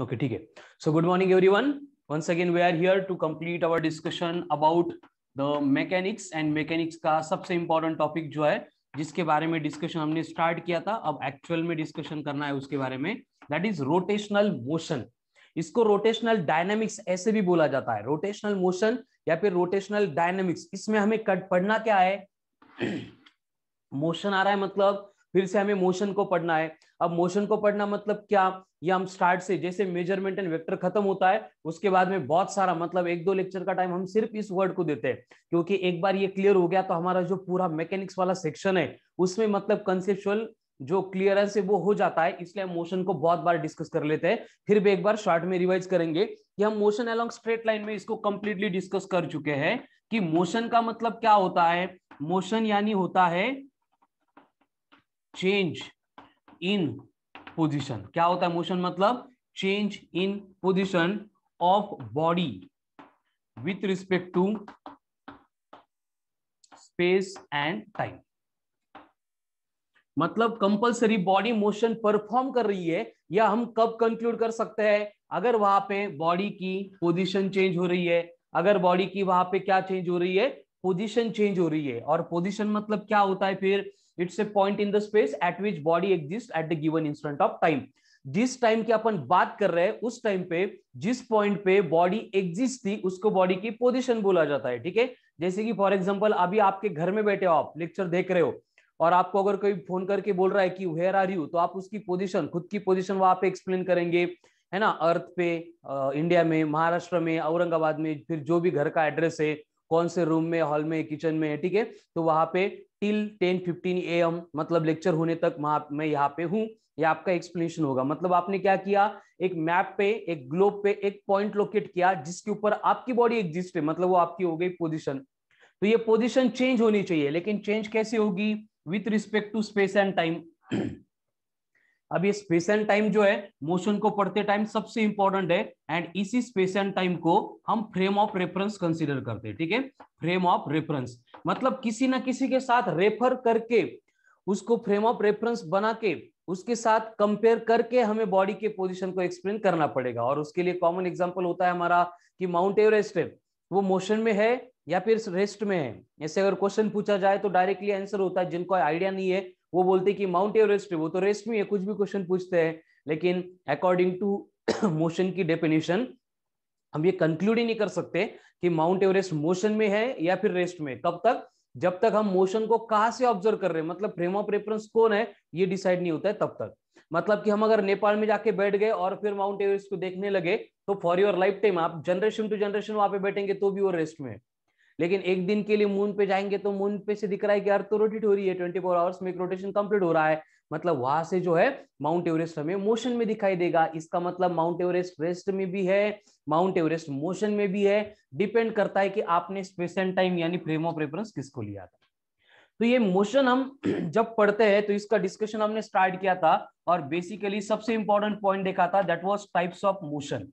Okay ठीक है so good morning everyone once again we are here to complete our discussion about the mechanics and mechanics का सबसे important topic जो है जिसके बारे में डिस्कशन हमने स्टार्ट किया था अब एक्चुअल में डिस्कशन करना है उसके बारे में दैट इज रोटेशनल मोशन इसको रोटेशनल डायनेमिक्स ऐसे भी बोला जाता है रोटेशनल मोशन या फिर रोटेशनल डायनेमिक्स इसमें हमें कट पढ़ना क्या है मोशन आ रहा है मतलब फिर से हमें मोशन को पढ़ना है अब मोशन को पढ़ना मतलब क्या ये हम स्टार्ट से जैसे मेजरमेंट एंड वेक्टर खत्म होता है उसके बाद में बहुत सारा मतलब एक दो लेक्चर का टाइम हम सिर्फ इस वर्ड को देते हैं क्योंकि एक बार ये क्लियर हो गया तो हमारा जो पूरा मैकेनिक्स वाला सेक्शन है उसमें मतलब कंसेप्चुअल जो क्लियरेंस है वो हो जाता है इसलिए हम मोशन को बहुत बार डिस्कस कर लेते हैं फिर भी एक बार शॉर्ट में रिवाइज करेंगे कि हम मोशन अलॉन्ग स्ट्रेट लाइन में इसको कंप्लीटली डिस्कस कर चुके हैं कि मोशन का मतलब क्या होता है मोशन यानी होता है चेंज इन पोजिशन क्या होता है मोशन मतलब change in position of body with respect to space and time मतलब कंपलसरी बॉडी मोशन परफॉर्म कर रही है या हम कब कंक्लूड कर सकते हैं अगर वहां पे बॉडी की पोजीशन चेंज हो रही है अगर बॉडी की वहां पे क्या चेंज हो रही है पोजीशन चेंज हो रही है और पोजीशन मतलब क्या होता है फिर it's a point in the space at which body exist at the given instant of time जिस टाइम की अपन बात कर रहे हैं उस टाइम पे जिस पॉइंट पे बॉडी एग्जिस्ट थी उसको बॉडी की पोजिशन बोला जाता है ठीक है जैसे कि फॉर एग्जाम्पल अभी आपके घर में बैठे हो आप लेक्चर देख रहे हो और आपको अगर कोई फोन करके बोल रहा है कि वेयर आर यू तो आप उसकी पोजिशन खुद की पोजिशन वहां पे एक्सप्लेन करेंगे है ना अर्थ पे आ, इंडिया में महाराष्ट्र में औरंगाबाद में फिर जो भी घर का एड्रेस है कौन से रूम में हॉल में किचन में ठीक है तो वहां पे till ten fifteen A M मतलब लेक्चर होने तक वहां मैं यहाँ पे हूँ ये आपका एक्सप्लेनेशन होगा मतलब आपने क्या किया एक मैप पे एक ग्लोब पे एक पॉइंट लोकेट किया जिसके ऊपर आपकी बॉडी एग्जिस्ट है मतलब वो आपकी हो गई पोजिशन तो ये पोजिशन चेंज होनी चाहिए लेकिन चेंज कैसे होगी with respect to space and time अब ये स्पेस एंड टाइम जो है मोशन को पढ़ते टाइम सबसे इंपॉर्टेंट है एंड इसी स्पेस एंड टाइम को हम फ्रेम ऑफ रेफरेंस कंसीडर करते हैं ठीक है फ्रेम ऑफ रेफरेंस मतलब किसी ना किसी के साथ रेफर करके उसको फ्रेम ऑफ रेफरेंस बना के उसके साथ कंपेयर करके हमें बॉडी के पोजीशन को एक्सप्लेन करना पड़ेगा और उसके लिए कॉमन एग्जाम्पल होता है हमारा कि माउंट एवरेस्ट है वो मोशन में है या फिर रेस्ट में है ऐसे अगर क्वेश्चन पूछा जाए तो डायरेक्टली आंसर होता है जिनको आइडिया नहीं है वो बोलते कि माउंट एवरेस्ट वो तो रेस्ट में है कुछ भी क्वेश्चन पूछते हैं लेकिन अकॉर्डिंग टू मोशन की डेफिनेशन हम ये कंक्लूड ही नहीं कर सकते कि माउंट एवरेस्ट मोशन में है या फिर रेस्ट में कब तक जब तक हम मोशन को कहा से ऑब्जर्व कर रहे हैं मतलब फ्रेम ऑफ रेफरेंस कौन है ये डिसाइड नहीं होता है तब तक मतलब कि हम अगर नेपाल में जाके बैठ गए और फिर माउंट एवरेस्ट को देखने लगे तो फॉर योर लाइफ टाइम आप जनरेशन टू जनरेशन वहां पे बैठेंगे तो भी वो रेस्ट में लेकिन एक दिन के लिए मून पे जाएंगे तो मून पे से दिख रहा है कि अर्थ तो रोटेट हो रही है ट्वेंटी फोर आवर्स में एक रोटेशन कंप्लीट हो रहा है मतलब वहां से जो है माउंट एवरेस्ट हमें मोशन में दिखाई देगा इसका मतलब माउंट एवरेस्ट रेस्ट में भी है माउंट एवरेस्ट मोशन में भी है डिपेंड करता है कि आपने स्पेस एंड टाइम यानी फ्रेम ऑफ रेफरेंस किसको लिया था तो ये मोशन हम जब पढ़ते हैं तो इसका डिस्कशन हमने स्टार्ट किया था और बेसिकली सबसे इंपॉर्टेंट पॉइंट देखा था that was types of motion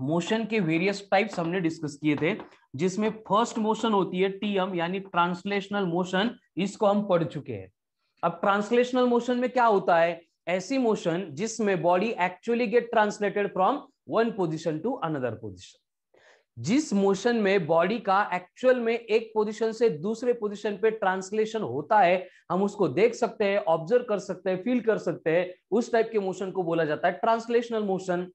motion के वेरियस टाइप्स हमने डिस्कस किए थे जिसमें फर्स्ट मोशन होती है टीएम यानी ट्रांसलेशनल मोशन इसको हम पढ़ चुके हैं अब ट्रांसलेशनल मोशन में क्या होता है ऐसी मोशन जिसमें body actually get translated from one position to another position जिस मोशन में बॉडी का एक्चुअल में एक पोजीशन से दूसरे पोजीशन पे ट्रांसलेशन होता है हम उसको देख सकते हैं ऑब्जर्व कर सकते हैं फील कर सकते हैं उस टाइप के मोशन को बोला जाता है ट्रांसलेशनल मोशन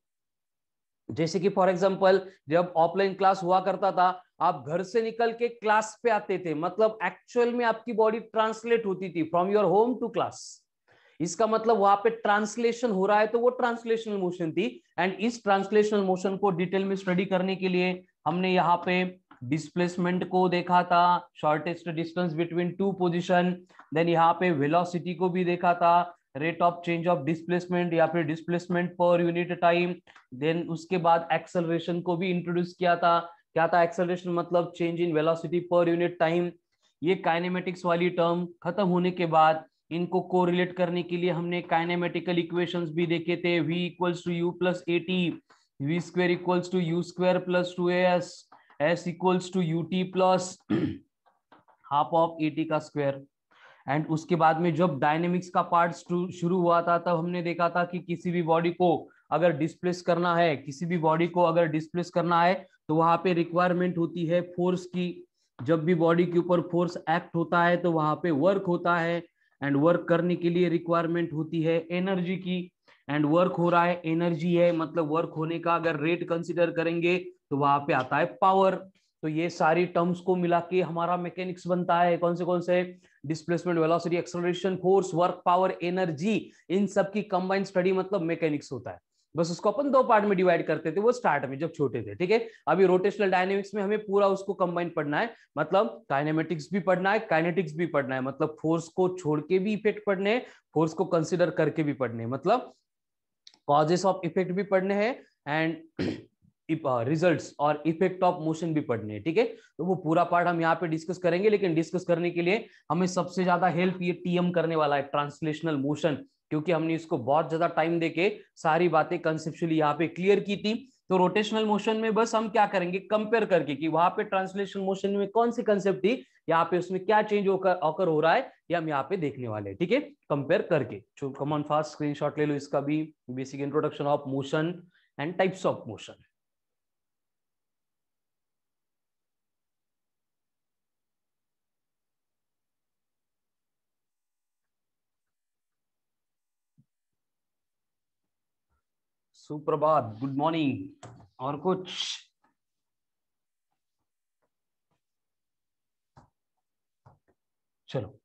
जैसे कि फॉर एग्जाम्पल जब ऑफलाइन क्लास हुआ करता था आप घर से निकल के क्लास पे आते थे मतलब एक्चुअल में आपकी बॉडी ट्रांसलेट होती थी from your home to class इसका मतलब वहां पे ट्रांसलेशन हो रहा है तो वो ट्रांसलेशनल मोशन थी एंड इस ट्रांसलेशनल मोशन को डिटेल में स्टडी करने के लिए हमने यहाँ पे डिस्प्लेसमेंट को देखा था shortest distance between two position then यहाँ पे वेलोसिटी को भी देखा था rate of change of displacement या फिर डिस्प्लेसमेंट पर यूनिट टाइम देन उसके बाद एक्सेलरेशन को भी इंट्रोड्यूस किया था क्या था एक्सेलरेशन मतलब change in velocity per unit time ये काइनेमेटिक्स वाली टर्म खत्म होने के बाद इनको कोरिलेट करने के लिए हमने काइनेमेटिकल इक्वेशंस भी देखे थे v equals to u plus a t v square equals to u square plus two s s equals to u t plus half of a t का स्क्वायर एंड उसके बाद में जब डायनेमिक्स का part शुरू हुआ था तब हमने देखा था कि किसी भी बॉडी को अगर डिस्प्लेस करना है किसी भी बॉडी को अगर डिस्प्लेस करना है तो वहां पे रिक्वायरमेंट होती है फोर्स की जब भी बॉडी के ऊपर फोर्स एक्ट होता है तो वहां पे वर्क होता है एंड वर्क करने के लिए रिक्वायरमेंट होती है एनर्जी की एंड वर्क हो रहा है एनर्जी है मतलब वर्क होने का अगर रेट कंसिडर करेंगे तो वहां पे आता है पावर तो ये सारी टर्म्स को मिला के हमारा मैकेनिक्स बनता है कौन से कौन से displacement velocity acceleration force work power energy इन सब की कंबाइन स्टडी मतलब मैकेनिक्स होता है बस उसको अपन दो पार्ट में डिवाइड करते थे वो स्टार्ट में जब छोटे थे ठीक है अभी रोटेशनल डायनेमिक्स में हमें पूरा उसको कंबाइन पढ़ना है मतलब काइनेमेटिक्स भी पढ़ना है काइनेटिक्स भी पढ़ना है मतलब फोर्स को छोड़ के भी इफेक्ट पढ़ने हैं फोर्स को कंसिडर करके भी पढ़ने मतलब कॉजेस ऑफ इफेक्ट भी पढ़ने हैं एंड रिजल्ट्स और इफेक्ट ऑफ मोशन भी पढ़ने हैं ठीक है तो वो पूरा पार्ट हम यहाँ पे डिस्कस करेंगे लेकिन डिस्कस करने के लिए हमें सबसे ज्यादा हेल्प ये टीएम करने वाला है ट्रांसलेशनल मोशन क्योंकि हमने इसको बहुत ज्यादा टाइम देके सारी बातें कंसेप्चुअली यहाँ पे क्लियर की थी तो रोटेशनल मोशन में बस हम क्या करेंगे कंपेयर करके कि वहां पे ट्रांसलेशन मोशन में कौन सी कंसेप्ट थी यहाँ पे उसमें क्या चेंज होकर ऑकर हो रहा है ये हम यहाँ पे देखने वाले हैं ठीक है कंपेयर करके कमन फास्ट स्क्रीनशॉट ले लो इसका भी basic introduction of motion and types of motion सुप्रभात गुड मॉर्निंग और कुछ चलो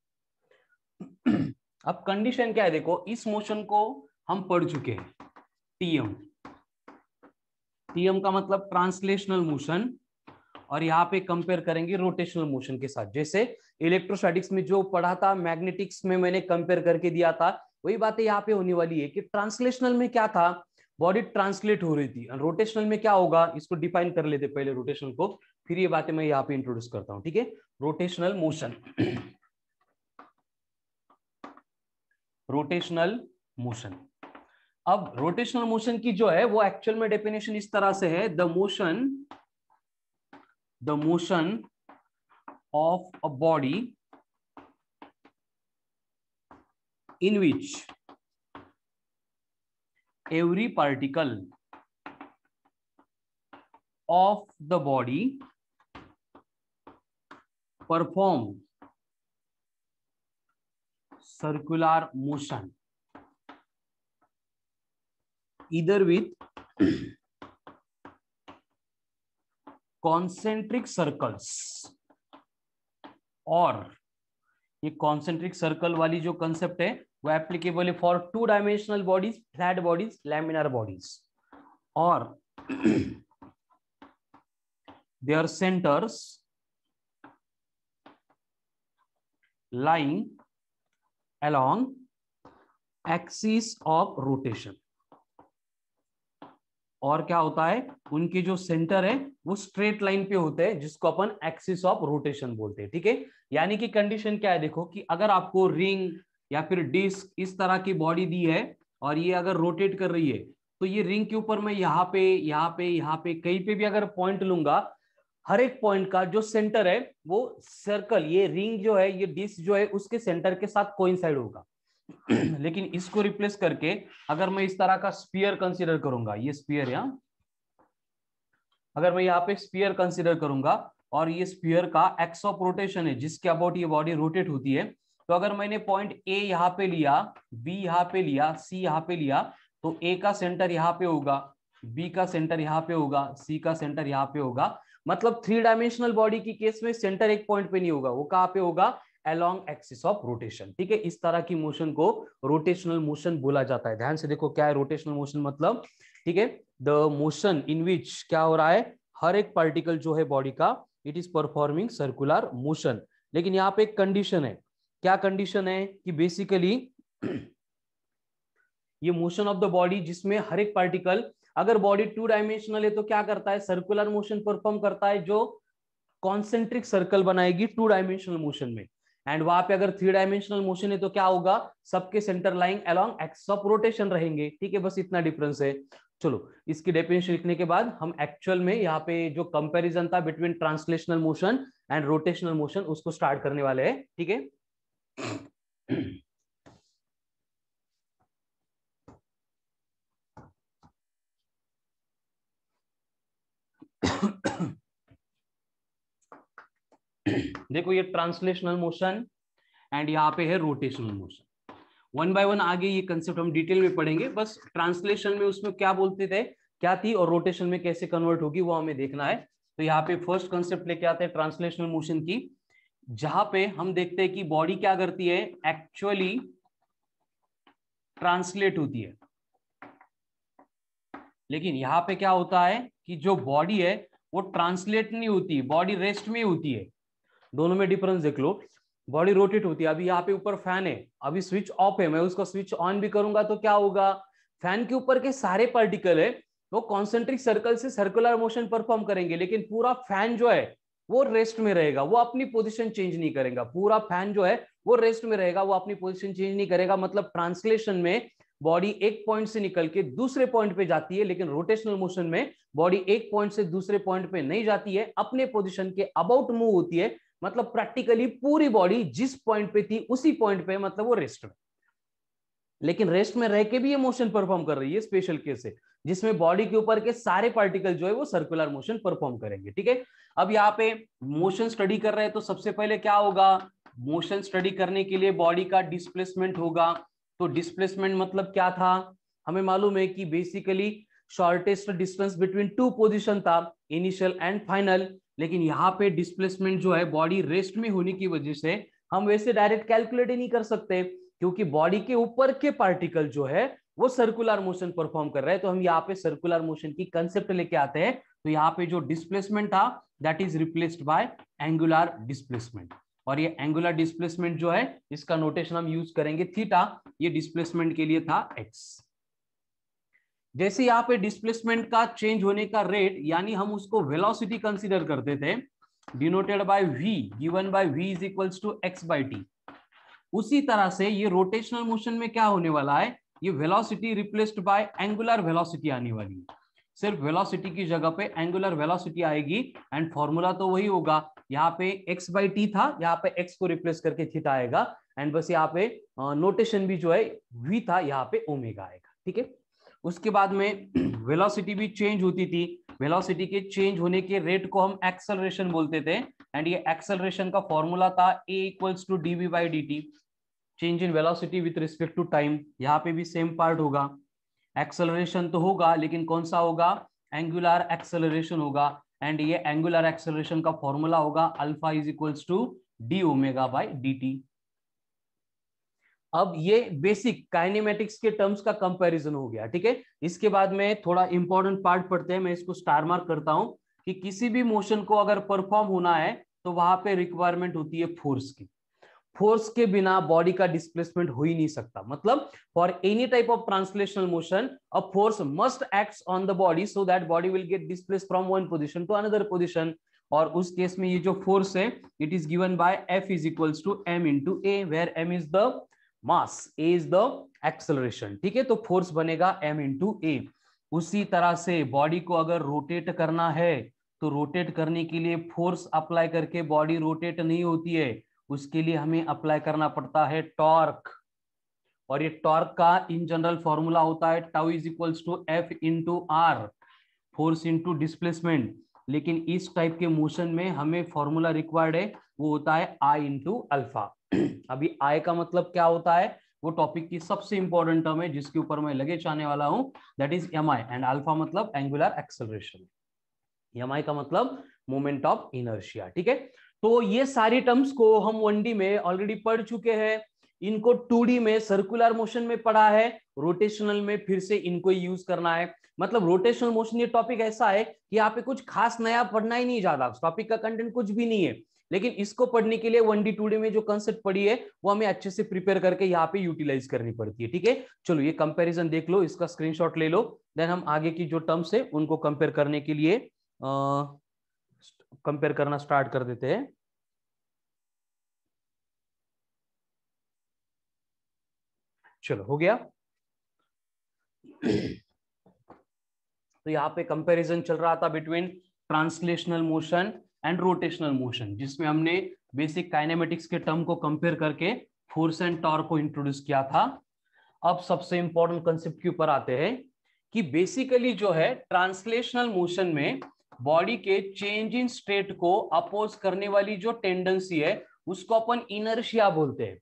अब कंडीशन क्या है देखो इस मोशन को हम पढ़ चुके हैं टीएम टीएम का मतलब ट्रांसलेशनल मोशन और यहाँ पे कंपेयर करेंगे रोटेशनल मोशन के साथ जैसे इलेक्ट्रोस्टैटिक्स में जो पढ़ा था मैग्नेटिक्स में मैंने कंपेयर करके दिया था वही बातें यहाँ पे होने वाली है कि ट्रांसलेशनल में क्या था बॉडी ट्रांसलेट हो रही थी रोटेशनल में क्या होगा इसको डिफाइन कर लेते पहले रोटेशनल को फिर ये बातें मैं यहाँ पे इंट्रोड्यूस करता हूँ ठीक है रोटेशनल मोशन रोटेशनल मोशन अब रोटेशनल मोशन की जो है वो एक्चुअल में डेफिनेशन इस तरह से है the motion the motion of a body in which every particle of the body perform circular motion either with concentric circles और ये कॉन्सेंट्रिक सर्कल वाली जो कंसेप्ट है वो एप्लीकेबल है for two dimensional bodies flat bodies laminar bodies और their centres lying along axis of rotation और क्या होता है उनके जो सेंटर है वो स्ट्रेट लाइन पे होते हैं जिसको अपन एक्सिस ऑफ रोटेशन बोलते हैं ठीक है यानी कि कंडीशन क्या है देखो कि अगर आपको रिंग या फिर डिस्क इस तरह की बॉडी दी है और ये अगर रोटेट कर रही है तो ये रिंग के ऊपर मैं यहाँ पे यहाँ पे यहाँ पे कहीं पे भी अगर पॉइंट लूंगा हर एक पॉइंट का जो सेंटर है वो सर्कल ये रिंग जो है ये डिस्क जो है उसके सेंटर के साथ कोइंसाइड होगा लेकिन इसको रिप्लेस करके अगर मैं इस तरह का स्पीयर कंसिडर करूंगा ये स्पीयर यहां अगर मैं यहाँ पे स्पीयर कंसिडर करूंगा और ये स्पीयर का एक्स ऑफ रोटेशन है जिसके अबाउट ये बॉडी रोटेट होती है तो अगर मैंने पॉइंट ए यहाँ पे लिया बी यहाँ पे लिया सी यहाँ पे लिया तो ए का सेंटर यहाँ पे होगा बी का सेंटर यहाँ पे होगा सी का सेंटर यहाँ पे होगा मतलब थ्री डायमेंशनल बॉडी की केस में सेंटर एक पॉइंट पे नहीं होगा वो कहाँ पे होगा अलोंग एक्सिस ऑफ रोटेशन ठीक है इस तरह की मोशन को रोटेशनल मोशन बोला जाता है ध्यान से देखो क्या है रोटेशनल मोशन मतलब ठीक है द मोशन इन विच क्या हो रहा है हर एक पार्टिकल जो है बॉडी का it is performing circular motion लेकिन यहाँ पे एक कंडीशन है क्या कंडीशन है कि बेसिकली ये मोशन ऑफ द बॉडी जिसमें हर एक पार्टिकल अगर बॉडी टू डायमेंशनल है तो क्या करता है सर्कुलर मोशन परफॉर्म करता है जो कॉन्सेंट्रिक सर्कल बनाएगी टू डायमेंशनल मोशन में एंड वहां पे अगर थ्री डायमेंशनल मोशन है तो क्या होगा सबके centre line along axis of rotation रहेंगे ठीक है बस इतना डिफरेंस है चलो इसकी डेफिनेशन लिखने के बाद हम एक्चुअल में यहाँ पे जो कंपेरिजन था between translational motion and rotational motion उसको स्टार्ट करने वाले हैं ठीक है थीके? देखो ये ट्रांसलेशनल मोशन एंड यहाँ पे है rotational motion one by one आगे ये कंसेप्ट हम डिटेल में पढ़ेंगे बस ट्रांसलेशन में उसमें क्या बोलते थे क्या थी और रोटेशन में कैसे कन्वर्ट होगी वो हमें देखना है तो यहाँ पे फर्स्ट कंसेप्ट लेके आते हैं ट्रांसलेशनल मोशन की जहां पे हम देखते हैं कि बॉडी क्या करती है एक्चुअली ट्रांसलेट होती है लेकिन यहाँ पे क्या होता है कि जो बॉडी है वो ट्रांसलेट नहीं होती बॉडी रेस्ट में होती है दोनों में डिफरेंस देख लो बॉडी रोटेट होती है अभी यहाँ पे ऊपर फैन है अभी स्विच ऑफ है मैं उसका स्विच ऑन भी करूंगा तो क्या होगा फैन के ऊपर के सारे पार्टिकल है वो कॉन्सेंट्रिक सर्कल से सर्कुलर मोशन परफॉर्म करेंगे लेकिन पूरा फैन जो है वो रेस्ट में रहेगा वो अपनी पोजीशन चेंज नहीं करेगा पूरा फैन जो है वो रेस्ट में रहेगा वो अपनी पोजीशन चेंज नहीं करेगा मतलब ट्रांसलेशन में बॉडी एक पॉइंट से निकल के दूसरे पॉइंट पे जाती है लेकिन रोटेशनल मोशन में बॉडी एक पॉइंट से दूसरे पॉइंट पे नहीं जाती है अपने पोजिशन के अबाउट मूव होती है मतलब प्रैक्टिकली पूरी बॉडी जिस पॉइंट पे थी उसी पॉइंट पे मतलब वो रेस्ट में लेकिन रेस्ट में रह के भी ये मोशन परफॉर्म कर रही है स्पेशल केस है जिसमें बॉडी के ऊपर के सारे पार्टिकल जो है वो सर्कुलर मोशन परफॉर्म करेंगे ठीक है अब यहाँ पे मोशन स्टडी कर रहे हैं तो सबसे पहले क्या होगा मोशन स्टडी करने के लिए बॉडी का डिस्प्लेसमेंट होगा तो डिस्प्लेसमेंट मतलब क्या था हमें मालूम है कि basically shortest distance between two position था इनिशियल एंड फाइनल लेकिन यहाँ पे डिस्प्लेसमेंट जो है बॉडी रेस्ट में होने की वजह से हम वैसे डायरेक्ट कैलकुलेट ही नहीं कर सकते क्योंकि बॉडी के ऊपर के पार्टिकल जो है वो सर्कुलर मोशन परफॉर्म कर रहा है तो हम यहाँ पे सर्कुलर मोशन की कंसेप्ट लेके आते हैं तो यहाँ पे जो डिस्प्लेसमेंट था that is replaced by angular displacement और ये एंगुलर डिस्प्लेसमेंट जो है इसका नोटेशन हम यूज करेंगे थीटा ये डिस्प्लेसमेंट के लिए था एक्स जैसे यहाँ पे डिस्प्लेसमेंट का चेंज होने का रेट यानी हम उसको वेलोसिटी कंसीडर करते थे denoted by v given by v is equals to x by t उसी तरह से ये रोटेशनल मोशन में क्या होने वाला है ये velocity replaced by angular velocity आने वाली है सिर्फ वेलोसिटी की जगह पे एंगुलर वेलोसिटी आएगी एंड फॉर्मूला तो वही होगा यहाँ पे एक्स बाई टी था यहाँ पे एक्स को रिप्लेस करके थीटा आएगा एंड बस यहाँ पे नोटेशन भी जो है वी था यहाँ पे ओमेगा आएगा ठीक है उसके बाद में वेलोसिटी भी चेंज होती थी वेलोसिटी के चेंज होने के रेट को हम एक्सेलरेशन बोलते थे एंड ये एक्सेलरेशन का फॉर्मूला था a equals to d v by d t change in velocity with respect to time यहाँ पे भी सेम पार्ट होगा एक्सेलरेशन तो होगा लेकिन कौन सा होगा एंगुलर एक्सेलरेशन होगा एंड ये एंगुलर एक्सेलरेशन का फॉर्मूला होगा alpha is equals to d omega by d t अब ये बेसिक काइनेमेटिक्स के टर्म्स का कंपैरिजन हो गया ठीक है इसके बाद में थोड़ा इंपॉर्टेंट पार्ट पढ़ते हैं मैं इसको स्टार मार्क करता हूं कि किसी भी मोशन को अगर परफॉर्म होना है तो वहां पे रिक्वायरमेंट होती है फोर्स की फोर्स के बिना बॉडी का डिस्प्लेसमेंट हो ही नहीं सकता मतलब for any type of translational motion a force must act on the body so that body will get displace from one position to another position और उस केस में ये जो फोर्स है it is given by f is equals to m into a where m is the mass a is the acceleration ठीक है तो force बनेगा एम इंटू ए उसी तरह से बॉडी को अगर रोटेट करना है तो रोटेट करने के लिए फोर्स अप्लाई करके बॉडी रोटेट नहीं होती है उसके लिए हमें अप्लाई करना पड़ता है टॉर्क और ये टॉर्क का इन जनरल फॉर्मूला होता है tau is equals to f into r force into displacement लेकिन इस टाइप के मोशन में हमें फॉर्मूला रिक्वायर्ड है वो होता है आई इंटू अल्फा अभी आई का मतलब क्या होता है वो टॉपिक की सबसे इंपॉर्टेंट टर्म है जिसके ऊपर मैं लगे चाहने वाला हूं that is m i and alpha मतलब एंगुलर एक्सेलरेशन एम आई का मतलब मोमेंट ऑफ इनर्शिया ठीक है तो ये सारी टर्म्स को हम वनडी में ऑलरेडी पढ़ चुके हैं इनको टू में सर्कुलर मोशन में पढ़ा है रोटेशनल में फिर से इनको यूज करना है मतलब रोटेशनल मोशन ये टॉपिक ऐसा है कि यहाँ पे कुछ खास नया पढ़ना ही नहीं ज्यादा टॉपिक का कंटेंट कुछ भी नहीं है लेकिन इसको पढ़ने के लिए वन डी टू डी में जो कंसेप्ट पड़ी है वो हमें अच्छे से प्रिपेयर करके यहाँ पे यूटिलाइज करनी पड़ती है ठीक है चलो ये कंपेरिजन देख लो इसका स्क्रीनशॉट ले लो देन हम आगे की जो टर्म्स है उनको कंपेयर करने के लिए आ, कंपेयर करना स्टार्ट कर देते हैं चलो हो गया तो यहाँ पे कंपैरिजन चल रहा था between translational motion and rotational motion जिसमें हमने बेसिक काइनेमेटिक्स के टर्म को कंपेयर करके फोर्स एंड टॉर्क को इंट्रोड्यूस किया था अब सबसे इंपॉर्टेंट कंसेप्ट के ऊपर आते हैं कि बेसिकली जो है ट्रांसलेशनल मोशन में बॉडी के चेंज इन स्टेट को अपोज करने वाली जो टेंडेंसी है उसको अपन इनर्शिया बोलते हैं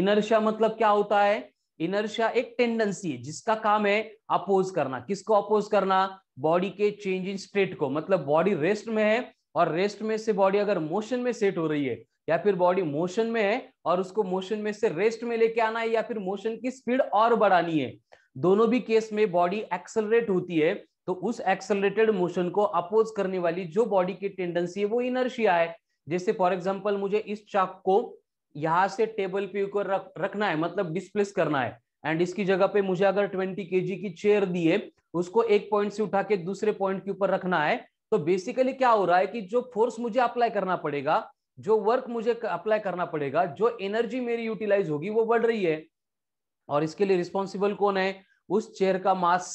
इनर्शिया मतलब क्या होता है इनर्शिया एक टेंडेंसी है जिसका काम है अपोज करना किसको अपोज करना बॉडी के चेंज इन स्टेट को मतलब बॉडी रेस्ट में है और रेस्ट में से बॉडी अगर मोशन में सेट हो रही है या फिर बॉडी मोशन में है और उसको मोशन में से रेस्ट में लेके आना है या फिर मोशन की स्पीड और बढ़ानी है दोनों भी केस में बॉडी एक्सलरेट होती है तो उस एक्सलरेटेड मोशन को अपोज करने वाली जो बॉडी की टेंडेंसी है वो इनर्शिया है जैसे फॉर एग्जाम्पल मुझे इस चाक को यहां से टेबल पे ऊपर रख, रखना है मतलब डिस्प्लेस करना है एंड इसकी जगह पे मुझे अगर 20 के की चेयर दी है उसको एक पॉइंट से उठा के दूसरे पॉइंट के ऊपर रखना है तो बेसिकली क्या हो रहा है कि जो फोर्स मुझे अप्लाई करना पड़ेगा जो वर्क मुझे अप्लाई करना पड़ेगा जो एनर्जी मेरी यूटिलाइज होगी वो बढ़ रही है और इसके लिए रिस्पॉन्सिबल कौन है उस चेयर का मास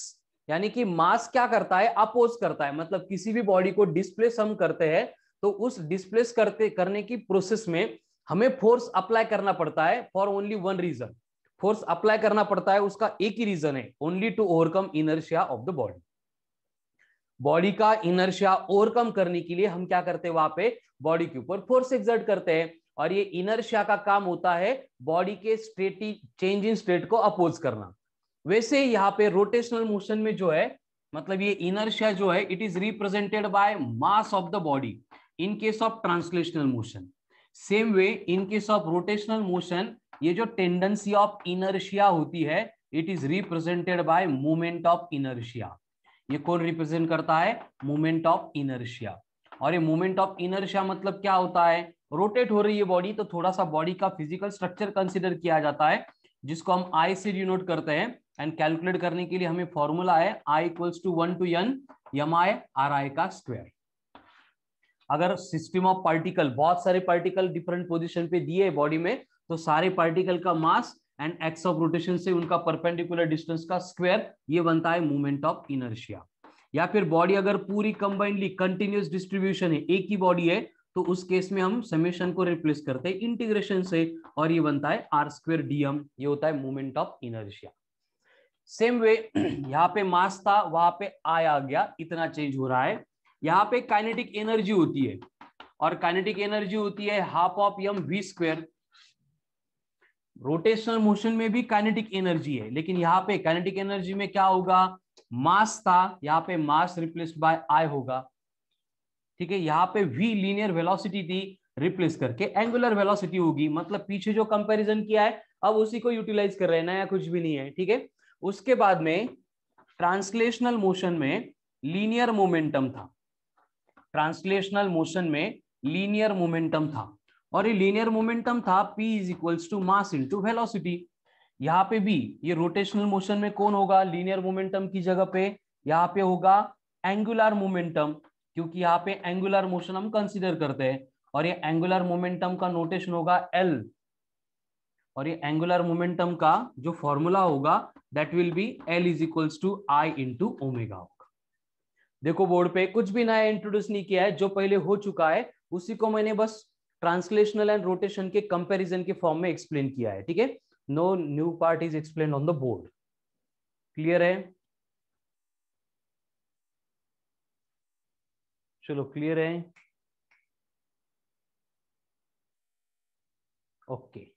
यानी कि मास क्या करता है अपोज करता है मतलब किसी भी बॉडी को डिस्प्लेस हम करते हैं तो उस डिस्प्लेस करते करने की प्रोसेस में हमें फोर्स अप्लाई करना पड़ता है for only one reason force apply करना पड़ता है उसका एक ही रीजन है only to overcome inertia of the body body का इनर्शिया ओवरकम करने के लिए हम क्या करते हैं वहां पे बॉडी के ऊपर फोर्स एग्जर्ट करते हैं और ये इनर्शिया का काम होता है बॉडी के स्टेट चेंज इन स्टेट को अपोज करना वैसे यहाँ पे रोटेशनल मोशन में जो है मतलब ये इनर्शिया जो है it is represented by mass of the body in case of translational motion same way in case of rotational motion ये जो टेंडेंसी ऑफ इनर्शिया होती है it is represented by moment of inertia ये कौन represent करता है moment of inertia और ये मोमेंट ऑफ इनर्शिया मतलब क्या होता है रोटेट हो रही है बॉडी तो थोड़ा सा बॉडी का फिजिकल स्ट्रक्चर कंसिडर किया जाता है जिसको हम आई से डिनोट करते हैं एंड कैलकुलेट करने के लिए हमें फॉर्मूला है I equals to one to N M I R I का स्क्वायर अगर सिस्टम ऑफ पार्टिकल बहुत सारे पार्टिकल डिफरेंट पोजिशन पे दिए बॉडी में तो सारे पार्टिकल का mass and axis of rotation से उनका परपेंडिकुलर डिस्टेंस का स्क्वायर ये बनता है मूवमेंट ऑफ इनर्शिया या फिर बॉडी अगर पूरी कंबाइंडली कंटिन्यूस डिस्ट्रीब्यूशन है एक ही बॉडी है तो उस केस में हम समेशन को रिप्लेस करते हैं इंटीग्रेशन से और ये बनता है आर स्क्वेयर डीएम ये होता है movement of inertia same way यहाँ पे मास था वहां पे आ गया इतना चेंज हो रहा है यहाँ पे काइनेटिक एनर्जी होती है और काइनेटिक एनर्जी होती है half of M V square rotational motion में भी काइनेटिक एनर्जी है लेकिन यहाँ पे काइनेटिक एनर्जी में क्या होगा मास था यहाँ पे मास रिप्लेस बाय आय होगा ठीक है यहाँ पे वी लीनियर वेलोसिटी थी रिप्लेस करके एंगुलर वेलोसिटी होगी मतलब पीछे जो कंपैरिजन किया है अब उसी को यूटिलाइज कर रहे हैं नया कुछ भी नहीं है ठीक है उसके बाद में ट्रांसलेशनल मोशन में लीनियर मोमेंटम था ट्रांसलेशनल मोशन में लीनियर मोमेंटम था और ये लीनियर मोमेंटम था p is equals to mass into velocity यहाँ पे भी ये रोटेशनल मोशन में कौन होगा लीनियर मोमेंटम की जगह पे यहाँ पे होगा एंगुलर मोमेंटम क्योंकि यहाँ पे एंगुलर मोशन हम कंसिडर करते हैं और ये एंगुलर मोमेंटम का नोटेशन होगा एल और ये एंगुलर मोमेंटम का जो फॉर्मूला होगा that will be L is equals to I into omega देखो बोर्ड पे कुछ भी नया इंट्रोड्यूस नहीं किया है जो पहले हो चुका है उसी को मैंने बस ट्रांसलेशनल एंड रोटेशन के कंपैरिजन के फॉर्म में एक्सप्लेन किया है ठीक है no new part is explain on the board clear है चलो क्लियर है ओके okay.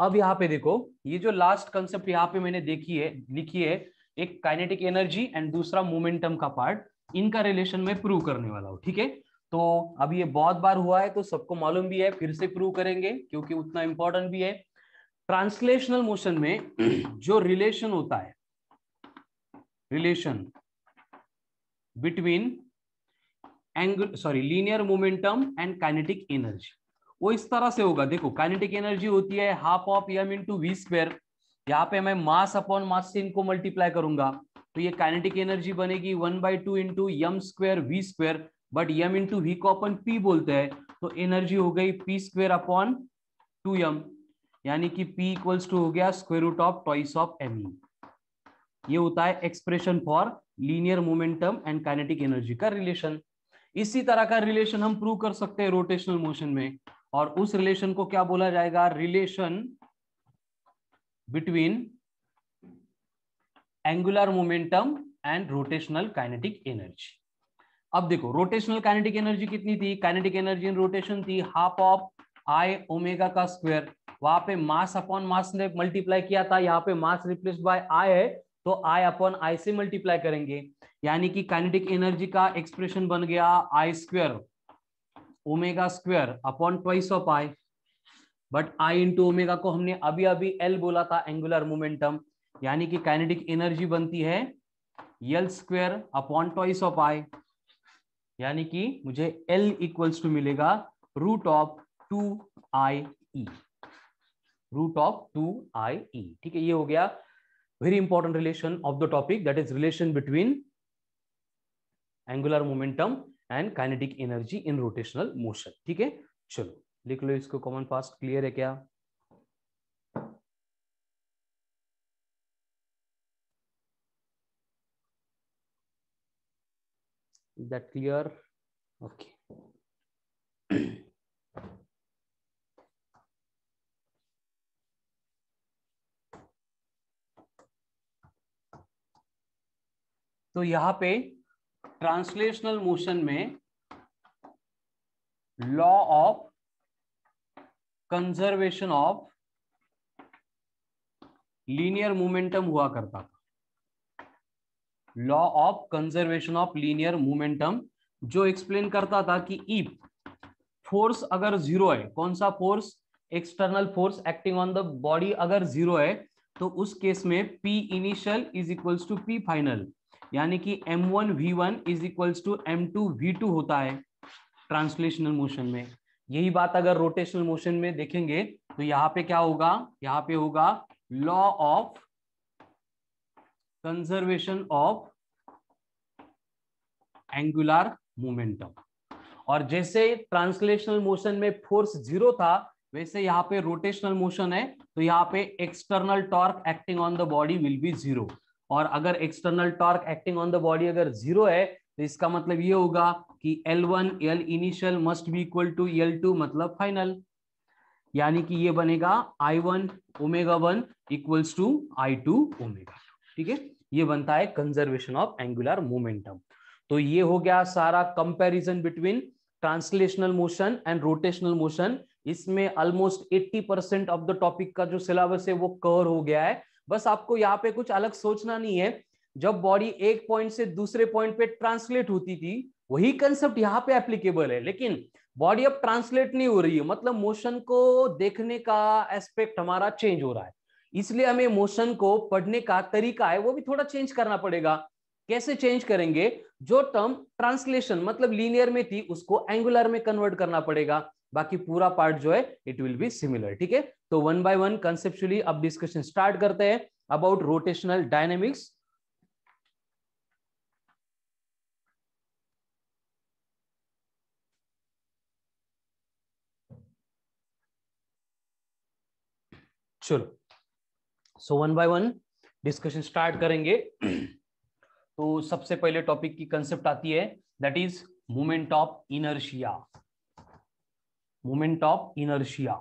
अब यहाँ पे देखो ये जो लास्ट कंसेप्ट यहाँ पे मैंने देखी है लिखी है एक काइनेटिक एनर्जी एंड दूसरा मोमेंटम का पार्ट इनका रिलेशन में प्रूव करने वाला हूँ ठीक है तो अब ये बहुत बार हुआ है तो सबको मालूम भी है फिर से प्रूव करेंगे क्योंकि उतना इंपॉर्टेंट भी है ट्रांसलेशनल मोशन में जो रिलेशन होता है relation between angle sorry linear momentum and kinetic energy वो इस तरह से होगा देखो काइनेटिक एनर्जी होती है half of M into V square यहाँ पे मैं मास अपॉन मास से इनको मल्टीप्लाई करूंगा तो ये काइनेटिक एनर्जी बनेगी one by two into M square V square but M into V को अपन पी बोलते हैं तो एनर्जी हो गई P square upon two M यानी कि पी इक्वल्स टू हो गया square root of twice of M ये होता है expression for linear momentum and kinetic energy का रिलेशन इसी तरह का रिलेशन हम प्रूव कर सकते हैं रोटेशनल मोशन में और उस रिलेशन को क्या बोला जाएगा relation between angular momentum and rotational kinetic energy अब देखो रोटेशनल काइनेटिक एनर्जी कितनी थी काइनेटिक एनर्जी इन रोटेशन थी हाफ ऑफ आई ओमेगा का स्क्वायर वहां पे मास अपॉन मास ने मल्टीप्लाई किया था यहाँ पे मास रिप्लेस बाय आई है तो आई अपॉन आई से मल्टीप्लाई करेंगे यानी कि काइनेटिक एनर्जी का एक्सप्रेशन बन गया I square omega square upon twice of I but I into omega को हमने अभी अभी एल बोला था एंगुलर मोमेंटम यानी कि काइनेटिक एनर्जी बनती है L square upon twice of I यानी कि मुझे एल इक्वल्स टू मिलेगा root of two I E root of two I E ठीक है ये हो गया very important relation of the topic that is relation between angular momentum and kinetic energy in rotational motion ठीक है चलो लिख लो इसको कॉमन फास्ट क्लियर है क्या दैट क्लियर ओके तो यहां पे ट्रांसलेशनल मोशन में law of conservation of linear momentum हुआ करता था law of conservation of linear momentum जो एक्सप्लेन करता था कि इफ फोर्स अगर जीरो है कौन सा force external force acting on the body अगर जीरो है तो उस केस में P initial is equals to P final यानी कि m1 one V one is equals to M two V two होता है ट्रांसलेशनल मोशन में यही बात अगर रोटेशनल मोशन में देखेंगे तो यहाँ पे क्या होगा यहाँ पे होगा law of conservation of angular momentum और जैसे ट्रांसलेशनल मोशन में फोर्स जीरो था वैसे यहाँ पे रोटेशनल मोशन है तो यहाँ पे external torque acting on the body will be zero और अगर external torque acting on the body अगर जीरो है तो इसका मतलब ये होगा कि L1 one L initial must be equal to L two मतलब फाइनल यानी कि ये बनेगा I1 one omega one equals to I two omega ठीक है ये बनता है कंजर्वेशन ऑफ एंगुलर मोमेंटम तो ये हो गया सारा comparison between translational motion and rotational motion इसमें almost 80 percent of the topic का जो सिलेबस है वो कवर हो गया है बस आपको यहाँ पे कुछ अलग सोचना नहीं है जब बॉडी एक पॉइंट से दूसरे पॉइंट पे ट्रांसलेट होती थी वही कंसेप्ट यहाँ पे एप्लीकेबल है लेकिन बॉडी अब ट्रांसलेट नहीं हो रही है मतलब मोशन को देखने का एस्पेक्ट हमारा चेंज हो रहा है इसलिए हमें मोशन को पढ़ने का तरीका है वो भी थोड़ा चेंज करना पड़ेगा कैसे चेंज करेंगे जो टर्म ट्रांसलेशन मतलब लीनियर में थी उसको एंगुलर में कन्वर्ट करना पड़ेगा बाकी पूरा पार्ट जो है इट विल बी सिमिलर ठीक है तो वन बाय वन कंसेप्चुअली अब डिस्कशन स्टार्ट करते हैं अबाउट रोटेशनल डायनेमिक्स चलो so one by one discussion start करेंगे तो सबसे पहले टॉपिक की कंसेप्ट आती है that is moment of inertia moment of inertia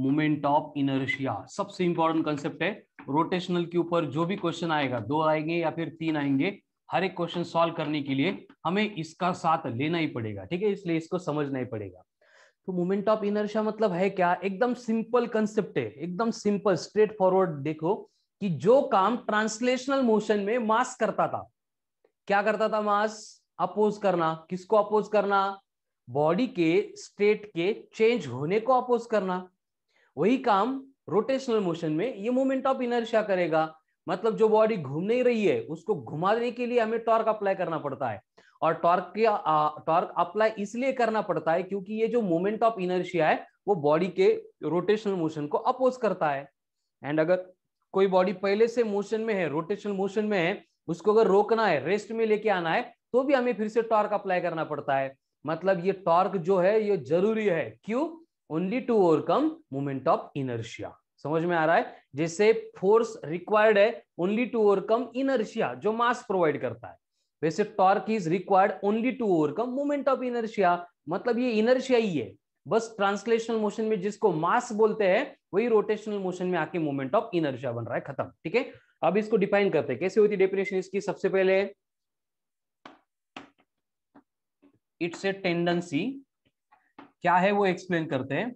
moment of inertia सबसे इंपॉर्टेंट कंसेप्ट है रोटेशनल के ऊपर जो भी क्वेश्चन आएगा दो आएंगे या फिर तीन आएंगे हर एक क्वेश्चन सॉल्व करने के लिए हमें इसका साथ लेना ही पड़ेगा ठीक है इसलिए इसको समझना ही पड़ेगा तो मूवमेंट ऑफ इनर्शिया मतलब है क्या एकदम सिंपल कंसेप्ट है एकदम सिंपल स्ट्रेट फॉरवर्ड देखो कि जो काम ट्रांसलेशनल मोशन में मास करता था क्या करता था मास अपोज करना किसको अपोज करना बॉडी के स्टेट के चेंज होने को अपोज करना वही काम रोटेशनल मोशन में ये मूवमेंट ऑफ इनर्शिया करेगा मतलब जो बॉडी घूम नहीं रही है उसको घुमाने के लिए हमें टॉर्क अप्लाई करना पड़ता है और टॉर्क के टॉर्क अप्लाई इसलिए करना पड़ता है क्योंकि ये जो मोमेंट ऑफ इनर्शिया है वो बॉडी के रोटेशनल मोशन को अपोज करता है एंड अगर कोई बॉडी पहले से मोशन में है रोटेशनल मोशन में है उसको अगर रोकना है रेस्ट में लेके आना है तो भी हमें फिर से टॉर्क अप्लाई करना पड़ता है मतलब ये टॉर्क जो है ये जरूरी है क्यों only to overcome moment of inertia समझ में आ रहा है जैसे फोर्स रिक्वायर्ड है ओनली टू ओवरकम इनर्शिया जो मास प्रोवाइड करता है वैसे torque is required only to overcome moment of inertia मतलब ये इनर्शिया ही है बस ट्रांसलेशनल मोशन में जिसको मास बोलते हैं वही रोटेशनल मोशन में आके मोमेंट ऑफ इनर्शिया बन रहा है खत्म ठीक है अब इसको डिफाइन करते हैं कैसे होती डेफिनेशन इसकी सबसे पहले इट्स ए टेंडेंसी क्या है वो एक्सप्लेन करते हैं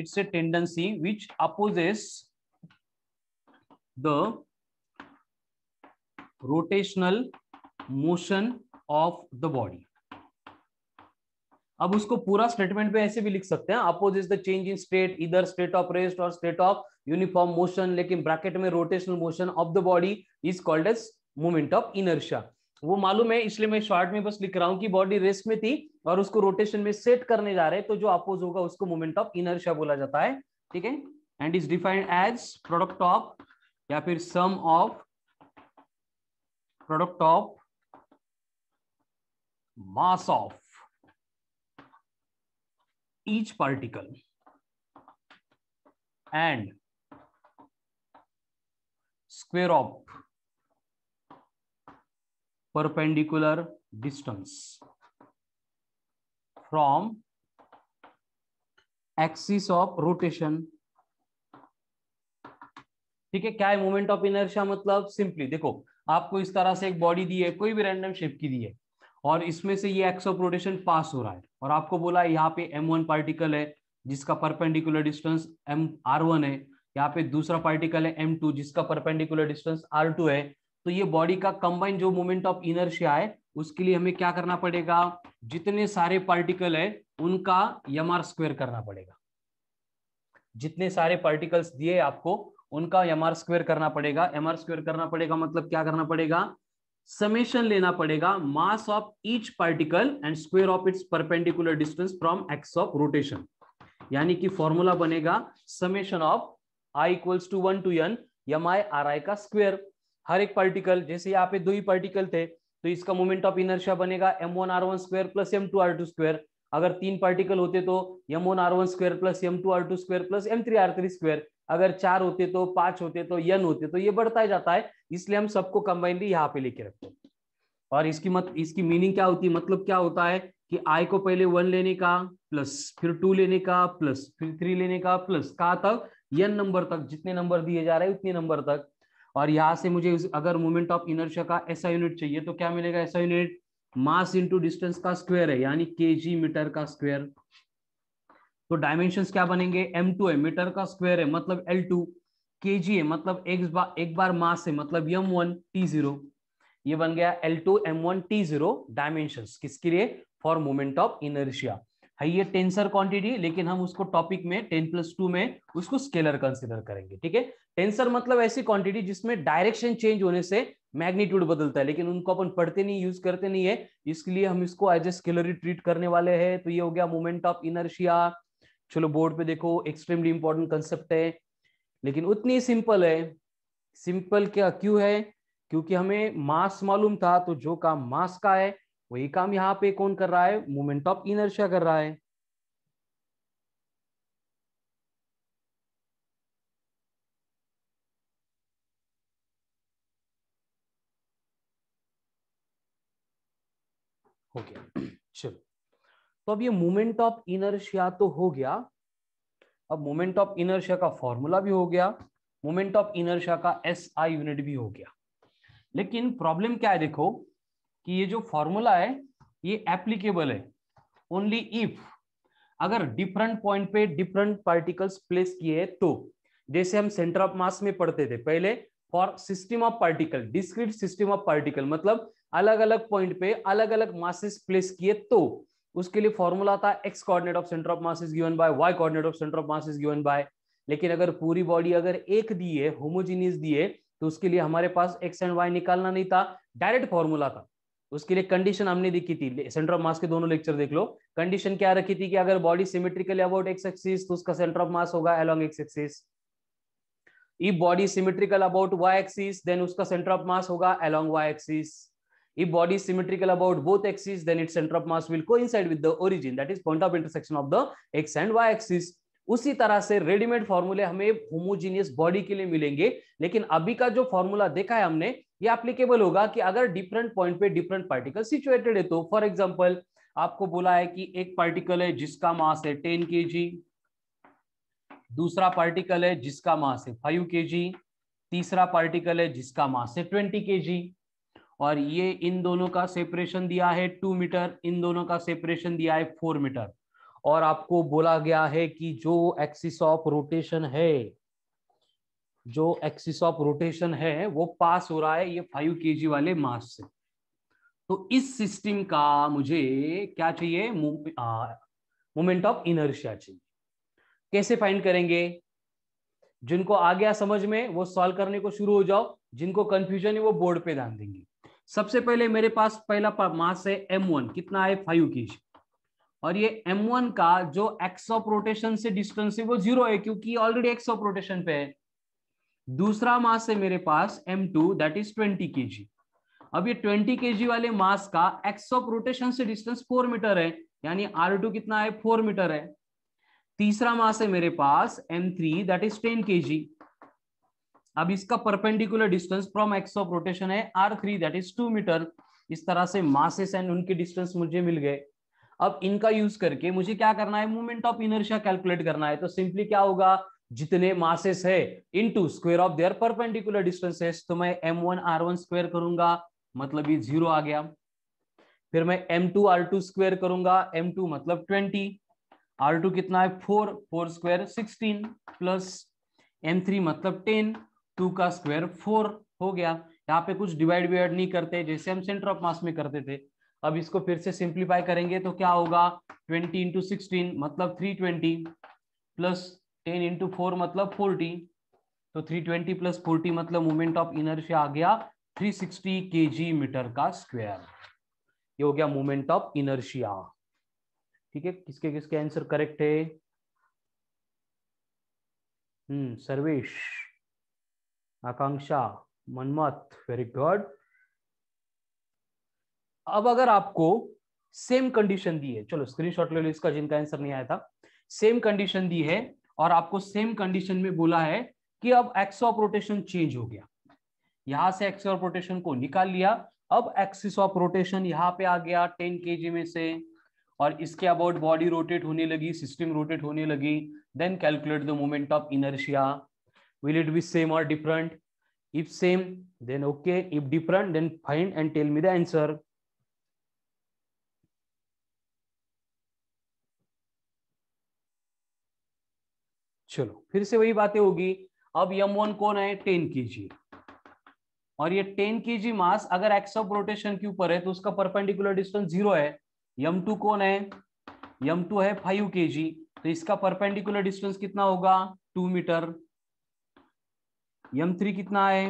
it's a tendency which opposes the rotational motion of the body अब उसको पूरा स्टेटमेंट पे ऐसे भी लिख सकते हैं oppose is the change in state इधर स्टेट ऑफ रेस्ट और स्टेट ऑफ यूनिफॉर्म मोशन लेकिन ब्रैकेट में rotational motion of the body is called as movement of inertia वो मालूम है इसलिए मैं शॉर्ट में बस लिख रहा हूं कि बॉडी रेस्ट में थी और उसको रोटेशन में सेट करने जा रहे हैं तो जो अपोज होगा उसको मूवमेंट ऑफ इनर्शिया बोला जाता है ठीक है and is defined as product of या फिर sum of product of mass of each particle and square of perpendicular distance from axis of rotation ठीक है क्या है मोमेंट ऑफ इनर्शिया मतलब सिंपली देखो आपको इस तरह से एक बॉडी दी है कोई भी रैंडम शेप की दी है और इसमें से ये एक्सऑफ पास हो रहा है और आपको बोला है यहाँ पे वन पार्टिकल है जिसका perpendicular distance M R one है यहाँ पे दूसरा पार्टिकल है एम टू जिसका परपेंडिकुलर डिस्टेंस आर टू है तो ये बॉडी का कंबाइन जो मोमेंट ऑफ इनर्शिया है उसके लिए हमें क्या करना पड़ेगा जितने सारे पार्टिकल है उनका एम आर स्क्वेयर करना पड़ेगा जितने सारे पार्टिकल्स दिए आपको उनका एम आर स्क्वेयर करना पड़ेगा एम आर स्क्वेयर करना पड़ेगा मतलब क्या करना पड़ेगा समेशन लेना पड़ेगा mass of each particle and square of its perpendicular distance from axis of rotation यानी कि फॉर्मूला बनेगा summation of I equals to one to N M I R I का स्क्वेयर हर एक पार्टिकल जैसे यहाँ पे दो ही पार्टिकल थे तो इसका मोमेंट ऑफ इनर्शिया बनेगा M one R one square plus M two R two square अगर तीन पार्टिकल होते तो M one R one square plus M two R two square plus M three R three square अगर चार होते तो पांच होते तो यन होते तो ये बढ़ता ही जाता है इसलिए हम सबको कंबाइनली यहाँ पे लेके रखते हैं और इसकी मत इसकी मीनिंग क्या होती है मतलब क्या होता है कि आई को पहले वन लेने का प्लस फिर टू लेने का प्लस फिर थ्री लेने का प्लस कहा तक यन नंबर तक जितने नंबर दिए जा रहे हैं उतने नंबर तक और यहां से मुझे अगर मोमेंट ऑफ इनर्शिया का ऐसा यूनिट चाहिए तो क्या मिलेगा ऐसा यूनिट मास इंटू डिस्टेंस का स्क्वायर है यानी के जी मीटर का स्क्वायर तो डायमेंशन क्या बनेंगे एम टू है मीटर का स्क्वायर है मतलब एल टू के जी है मतलब एक बार एक बार मास है मतलब यम वन टी जीरो ये बन गया L two M one T zero dimension किसके लिए फॉर मोमेंट ऑफ इनर्शिया है ये टेंसर क्वांटिटी लेकिन हम उसको टॉपिक में टेन प्लस टू में उसको स्केलर कंसिडर करेंगे ठीक है टेंसर मतलब ऐसी क्वांटिटी जिसमें डायरेक्शन चेंज होने से मैग्नीट्यूड बदलता है लेकिन उनको अपन पढ़ते नहीं यूज करते नहीं है इसलिए हम इसको एज ए स्केलरी ट्रीट करने वाले हैं तो ये हो गया मोमेंट ऑफ इनर्शिया चलो बोर्ड पे देखो एक्सट्रीमली इंपॉर्टेंट कंसेप्ट है लेकिन उतनी सिंपल है सिंपल क्या क्यों है क्योंकि हमें मास मालूम था तो जो काम मास का है वही काम यहाँ पे कौन कर रहा है मोमेंट ऑफ इनर्शिया कर रहा है हो गया चलो तो अब ये मोमेंट ऑफ इनर्शिया तो हो गया अब मोमेंट ऑफ इनर्शिया का फॉर्मूला भी हो गया मोमेंट ऑफ इनर्शिया का एस आई यूनिट भी हो गया लेकिन प्रॉब्लम क्या है देखो कि ये जो फॉर्मूला है ये एप्लीकेबल है ओनली इफ अगर डिफरेंट पॉइंट पे डिफरेंट पार्टिकल्स प्लेस किए तो जैसे हम सेंटर ऑफ मास में पढ़ते थे पहले for system of particle discrete system of particle मतलब अलग अलग पॉइंट पे अलग अलग मासेस प्लेस किए तो उसके लिए फॉर्मूला था X coordinate of centre of mass is given by Y coordinate of centre of mass is given by लेकिन अगर पूरी बॉडी अगर एक दी है होमोजीनियस दी है तो उसके लिए हमारे पास एक्स एंड वाई निकालना नहीं था डायरेक्ट फॉर्मूला था उसके लिए कंडीशन हमने देखी थी सेंटर ऑफ मास के दोनों लेक्चर देख लो कंडीशन क्या रखी थी कि अगर body symmetrically about X axis तो उसका सेंटर ऑफ मास होगा along X axis if body symmetrical about Y axis then उसका सेंटर ऑफ मास होगा along Y axis If body is symmetrical about both axes, then its center of mass will coincide with the origin, that is point of intersection of the x and y axis. उसी तरह से readymade फॉर्मूले हमें homogeneous body के लिए मिलेंगे लेकिन अभी का जो फॉर्मूला देखा है हमने ये एप्लीकेबल होगा कि अगर डिफरेंट पॉइंट पे डिफरेंट पार्टिकल सिचुएटेड है तो फॉर एग्जांपल आपको बोला है कि एक पार्टिकल है जिसका मास है टेन के दूसरा पार्टिकल है जिसका मास है फाइव के तीसरा पार्टिकल है जिसका मास है ट्वेंटी के और ये इन दोनों का सेपरेशन दिया है टू मीटर इन दोनों का सेपरेशन दिया है फोर मीटर और आपको बोला गया है कि जो एक्सिस ऑफ रोटेशन है जो एक्सिस ऑफ रोटेशन है वो पास हो रहा है ये फाइव के वाले मास से तो इस सिस्टम का मुझे क्या चाहिए मोमेंट ऑफ इनर्शिया चाहिए कैसे फाइंड करेंगे जिनको आ गया समझ में वो सॉल्व करने को शुरू हो जाओ जिनको कंफ्यूजन है वो बोर्ड पे ध्यान देंगे सबसे पहले मेरे पास पहला मास है एम वन कितना है फाइव की और ये एम वन का जो एक्स ऑफ रोटेशन से डिस्टेंस है वो जीरो है क्योंकि ऑलरेडी एक्स ऑफ रोटेशन पे है दूसरा मास है मेरे पास M two that is 20 kg अब ये 20 kg वाले मास का एक्स ऑफ रोटेशन से डिस्टेंस फोर मीटर है यानी आर टू कितना है फोर मीटर है तीसरा मास है मेरे पास M three that is ten K G अब इसका perpendicular distance from axis of rotation है R three that is two metre इस तरह से मासेस एंड उनके डिस्टेंस मुझे मिल गए अब इनका यूज करके मुझे क्या करना है मूवमेंट ऑफ इनर्शिया कैलकुलेट करना है तो सिंपली क्या होगा जितने मासेस है into square of their perpendicular distances तो मैं M one R one square करूंगा मतलब ये जीरो आ गया फिर मैं M two R two square करूंगा एम टू मतलब ट्वेंटी आर टू कितना है four four square sixteen plus M three मतलब टेन टू का स्क्वायर फोर हो गया यहाँ पे कुछ डिवाइड विवाइड नहीं करते जैसे हम सेंटर ऑफ मास में करते थे अब इसको फिर से सिंप्लीफाई करेंगे तो क्या होगा ट्वेंटी इंटू सिक्सटीन मतलब three twenty plus ten into four मतलब फोर्टी तो थ्री ट्वेंटी प्लस फोर्टी मतलब मूवमेंट ऑफ इनर्शिया आ गया थ्री सिक्सटी के जी मीटर का स्क्वायर ये हो गया मूवमेंट ऑफ इनर्शिया ठीक है किसके किसके आंसर करेक्ट है हम्म सर्वेश आकांक्षा मनमत वेरी गुड अब अगर आपको सेम कंडीशन दी है चलो स्क्रीनशॉट ले लो इसका जिनका आंसर नहीं आया था सेम कंडीशन दी है और आपको सेम कंडीशन में बोला है कि अब एक्स ऑफ रोटेशन चेंज हो गया यहां से एक्स ऑफ रोटेशन को निकाल लिया अब एक्सिस ऑफ रोटेशन यहाँ पे आ गया टेन के में से और इसके अबाउट बॉडी रोटेट होने लगी सिस्टम रोटेट होने लगी then calculate the moment of inertia will it be same or different if same then okay if different then find and tell me the answer चलो फिर से वही बातें होगी अब यम वन कौन है टेन के जी और ये टेन के जी मास अगर एक्स ऑफ रोटेशन के ऊपर है तो उसका परपेंडिकुलर डिस्टेंस जीरो है यम टू कौन है यम टू है फाइव के जी तो इसका परपेंडिकुलर डिस्टेंस कितना होगा टू मीटर एम थ्री कितना है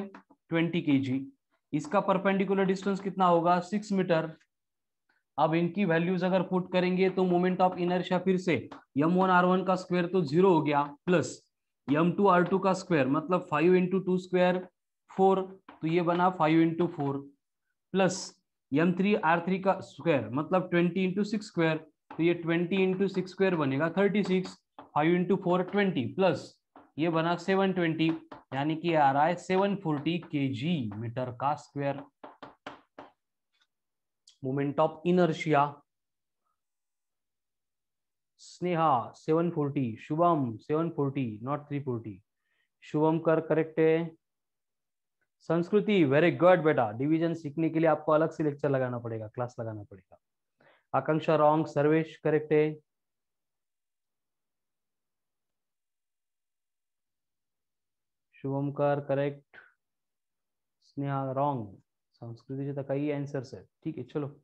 ट्वेंटी के जी इसका परपेंडिकुलर डिस्टेंस कितना होगा सिक्स मीटर अब इनकी वैल्यूज अगर पुट करेंगे तो मोमेंट ऑफ इनर्शिया फिर से यम वन आर वन का स्क्वायर तो जीरो हो गया plus M two R two का स्क्वायर मतलब five into two square four तो ये बना five into four plus M three R three का स्क्वायर मतलब ट्वेंटी इंटू सिक्स स्क्वायर तो ये ट्वेंटी इंटू सिक्स स्क्वायर बनेगा thirty six five into four twenty plus ये बना 720 यानी कि आ रहा है 740 केजी मीटर का square moment of inertia Sneha 740 Shubham 740 not 340 Shubham कर करेक्ट है संस्कृति वेरी गुड बेटा डिवीजन सीखने के लिए आपको अलग से लेक्चर लगाना पड़ेगा क्लास लगाना पड़ेगा आकांक्षा रॉन्ग सर्वेश करेक्ट है कर करेक्ट स्नेहा रॉन्ग संस्कृति तो कई आंसर है ठीक है चलो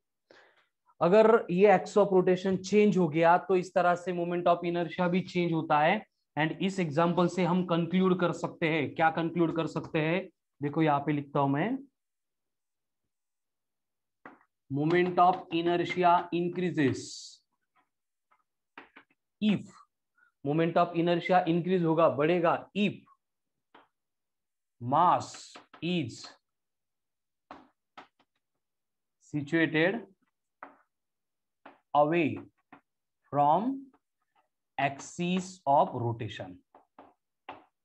अगर ये एक्स ऑफ रोटेशन चेंज हो गया तो इस तरह से मोमेंट ऑफ इनर्शिया भी चेंज होता है एंड इस एग्जांपल से हम कंक्लूड कर सकते हैं क्या कंक्लूड कर सकते हैं देखो यहां पे लिखता हूं मैं moment of inertia increases if moment of inertia increase होगा बढ़ेगा if mass is situated away from axis of rotation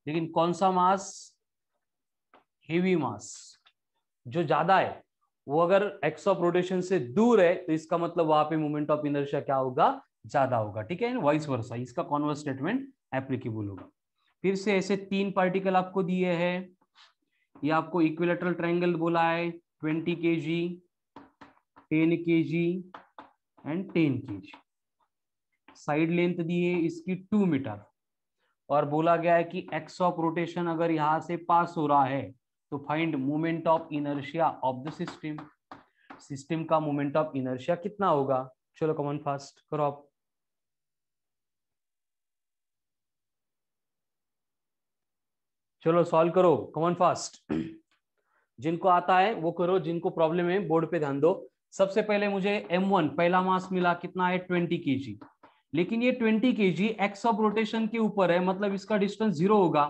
लेकिन कौन सा मास हेवी मास जो ज्यादा है वो अगर एक्स ऑफ रोटेशन से दूर है तो इसका मतलब वहां पे मोमेंट ऑफ इनर्शिया क्या होगा ज्यादा होगा ठीक है वाइस वर्सा इसका कॉन्वर्स स्टेटमेंट एप्लीकेबल होगा फिर से ऐसे तीन पार्टिकल आपको दिए हैं ये आपको इक्विलेटरल ट्रायंगल बोला है twenty K ji ten K ji and ten K ji side length दी है इसकी टू मीटर और बोला गया है कि एक्स ऑफ रोटेशन अगर यहां से पास हो रहा है तो find moment of inertia of the system system का मोमेंट ऑफ इनर्शिया कितना होगा चलो कमन फास्ट करो आप चलो सॉल्व करो कमन फास्ट जिनको आता है वो करो जिनको प्रॉब्लम है बोर्ड पे ध्यान दो सबसे पहले मुझे M1 पहला मास मिला कितना है 20 kg लेकिन ये 20 kg एक्स ऑफ रोटेशन के ऊपर है मतलब इसका डिस्टेंस जीरो होगा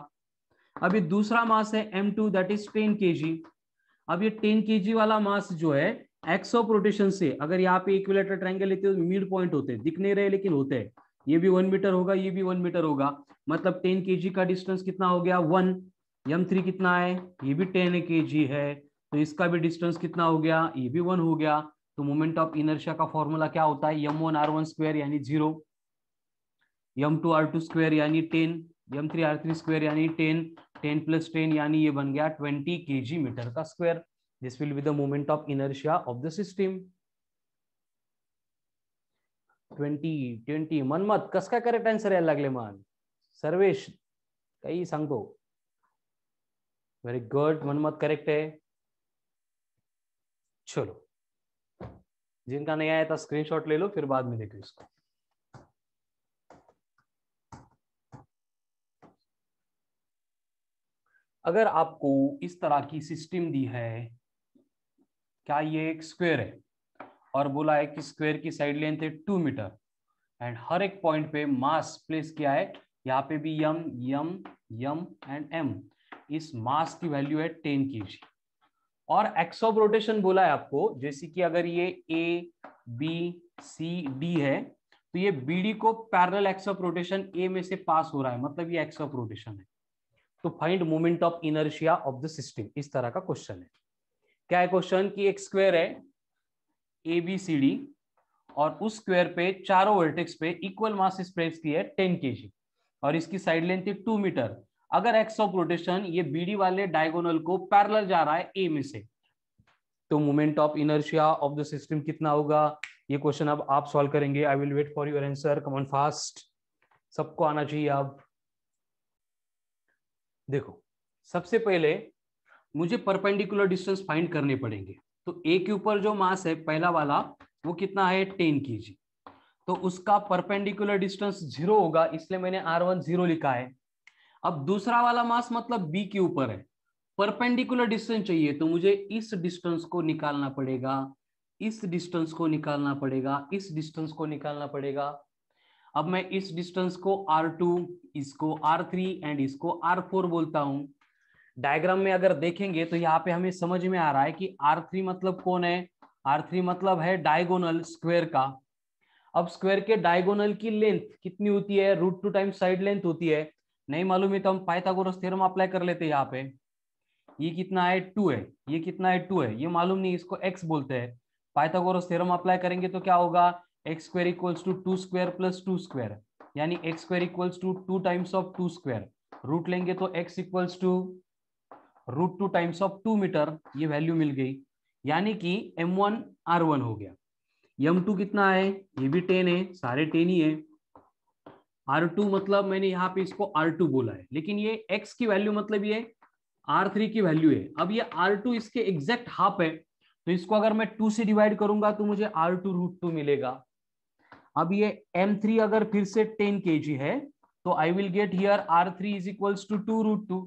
अभी दूसरा मास है M2 to that is 10 kg अब ये 10 kg वाला मास जो है एक्स ऑफ रोटेशन से अगर यहाँ पे इक्विलेटर ट्रायंगल लेते हो मिड तो पॉइंट होते दिख नहीं रहे लेकिन होते हैं ये भी वन मीटर होगा ये भी वन मीटर होगा मतलब टेन के का डिस्टेंस कितना हो गया वन यम थ्री कितना है ये भी टेन के है तो इसका भी डिस्टेंस कितना हो गया ये भी वन हो गया तो मोमेंट ऑफ इनर्शिया का फॉर्मूला क्या होता है M one R one square यानी zero M two R two square यानी ten M three R three square यानी टेन टेन प्लस टेन यानी ये बन गया ट्वेंटी के जी मीटर का square this will be the moment of inertia of the system twenty twenty Manmath कस का correct answer यायला लागले मन सर्वेश कई संघो वेरी गुड मनमत करेक्ट है चलो जिनका नहीं आया था स्क्रीनशॉट ले लो फिर बाद में देखो इसको अगर आपको इस तरह की सिस्टम दी है क्या ये एक स्क्वायर है और बोला है कि स्क्वायर की साइड लेंथ है टू मीटर एंड हर एक पॉइंट पे मास प्लेस किया है यहाँ पे भी यम यम यम एंड एम इस मास की वैल्यू है टेन जी और एक्स ऑफ रोटेशन बोला है आपको जैसे कि अगर ये ए बी सी डी है तो ये बी डी को parallel axis of rotation A में से पास हो रहा है मतलब ये एक्स ऑफ रोटेशन है तो find moment of inertia of the system इस तरह का क्वेश्चन है क्या है क्वेश्चन कि एक स्क्वायर है ए बी सी डी और उस स्क्वायर पे चारों वर्टेक्स पे इक्वल मास स्प्रेस की है टेन के जी और इसकी साइड लेंथ थी टू मीटर अगर एक्स ऑफ रोटेशन ये बीडी वाले डायगोनल को पैरल जा रहा है ए में से तो movement of inertia of the system कितना होगा ये क्वेश्चन अब आप सॉल्व करेंगे I will wait for your answer come on fast सबको आना चाहिए अब देखो सबसे पहले मुझे परपेंडिकुलर डिस्टेंस फाइंड करने पड़ेंगे तो ए के ऊपर जो मास है पहला वाला वो कितना है टेन के जी तो उसका परपेंडिकुलर डिस्टेंस जीरो होगा इसलिए मैंने आर वन जीरो लिखा है अब दूसरा वाला मास मतलब बी के ऊपर है परपेंडिकुलर डिस्टेंस चाहिए तो मुझे इस डिस्टेंस को निकालना पड़ेगा इस डिस्टेंस को निकालना पड़ेगा इस डिस्टेंस को निकालना पड़ेगा अब मैं इस डिस्टेंस को टू इसको थ्री एंड इसको फोर बोलता हूं डायग्राम में अगर देखेंगे तो यहाँ पे हमें समझ में आ रहा है कि R3 मतलब कौन है R3 मतलब है डायगोनल स्क्वायर का अब स्क्वायर के डायगोनल की लेंथ कितनी होती है root two time side length होती है नहीं मालूम है तो हम पाइथागोरस थ्योरम अप्लाई कर लेते हैं यहाँ पे ये कितना है टू है ये कितना है टू है ये मालूम नहीं इसको एक्स बोलते हैं पाइथागोरस थ्योरम अप्लाई करेंगे तो क्या होगा X square equals to two square plus two square यानी X square equals to two times of two square root लेंगे तो X equals to root two times of two metre ये value मिल गई यानी कि एम वन आर वन हो गया यम टू कितना है ये भी टेन है सारे टेन ही है आर टू मतलब मैंने यहाँ पे इसको आर टू बोला है लेकिन ये एक्स की वैल्यू मतलब ये आर थ्री की वैल्यू है अब ये आर टू इसके एग्जैक्ट हाफ है तो इसको अगर मैं टू से डिवाइड करूंगा तो मुझे आर टू रूट टू मिलेगा अब ये एम थ्री अगर फिर से टेन के जी है तो I will get here R three is equal to two root two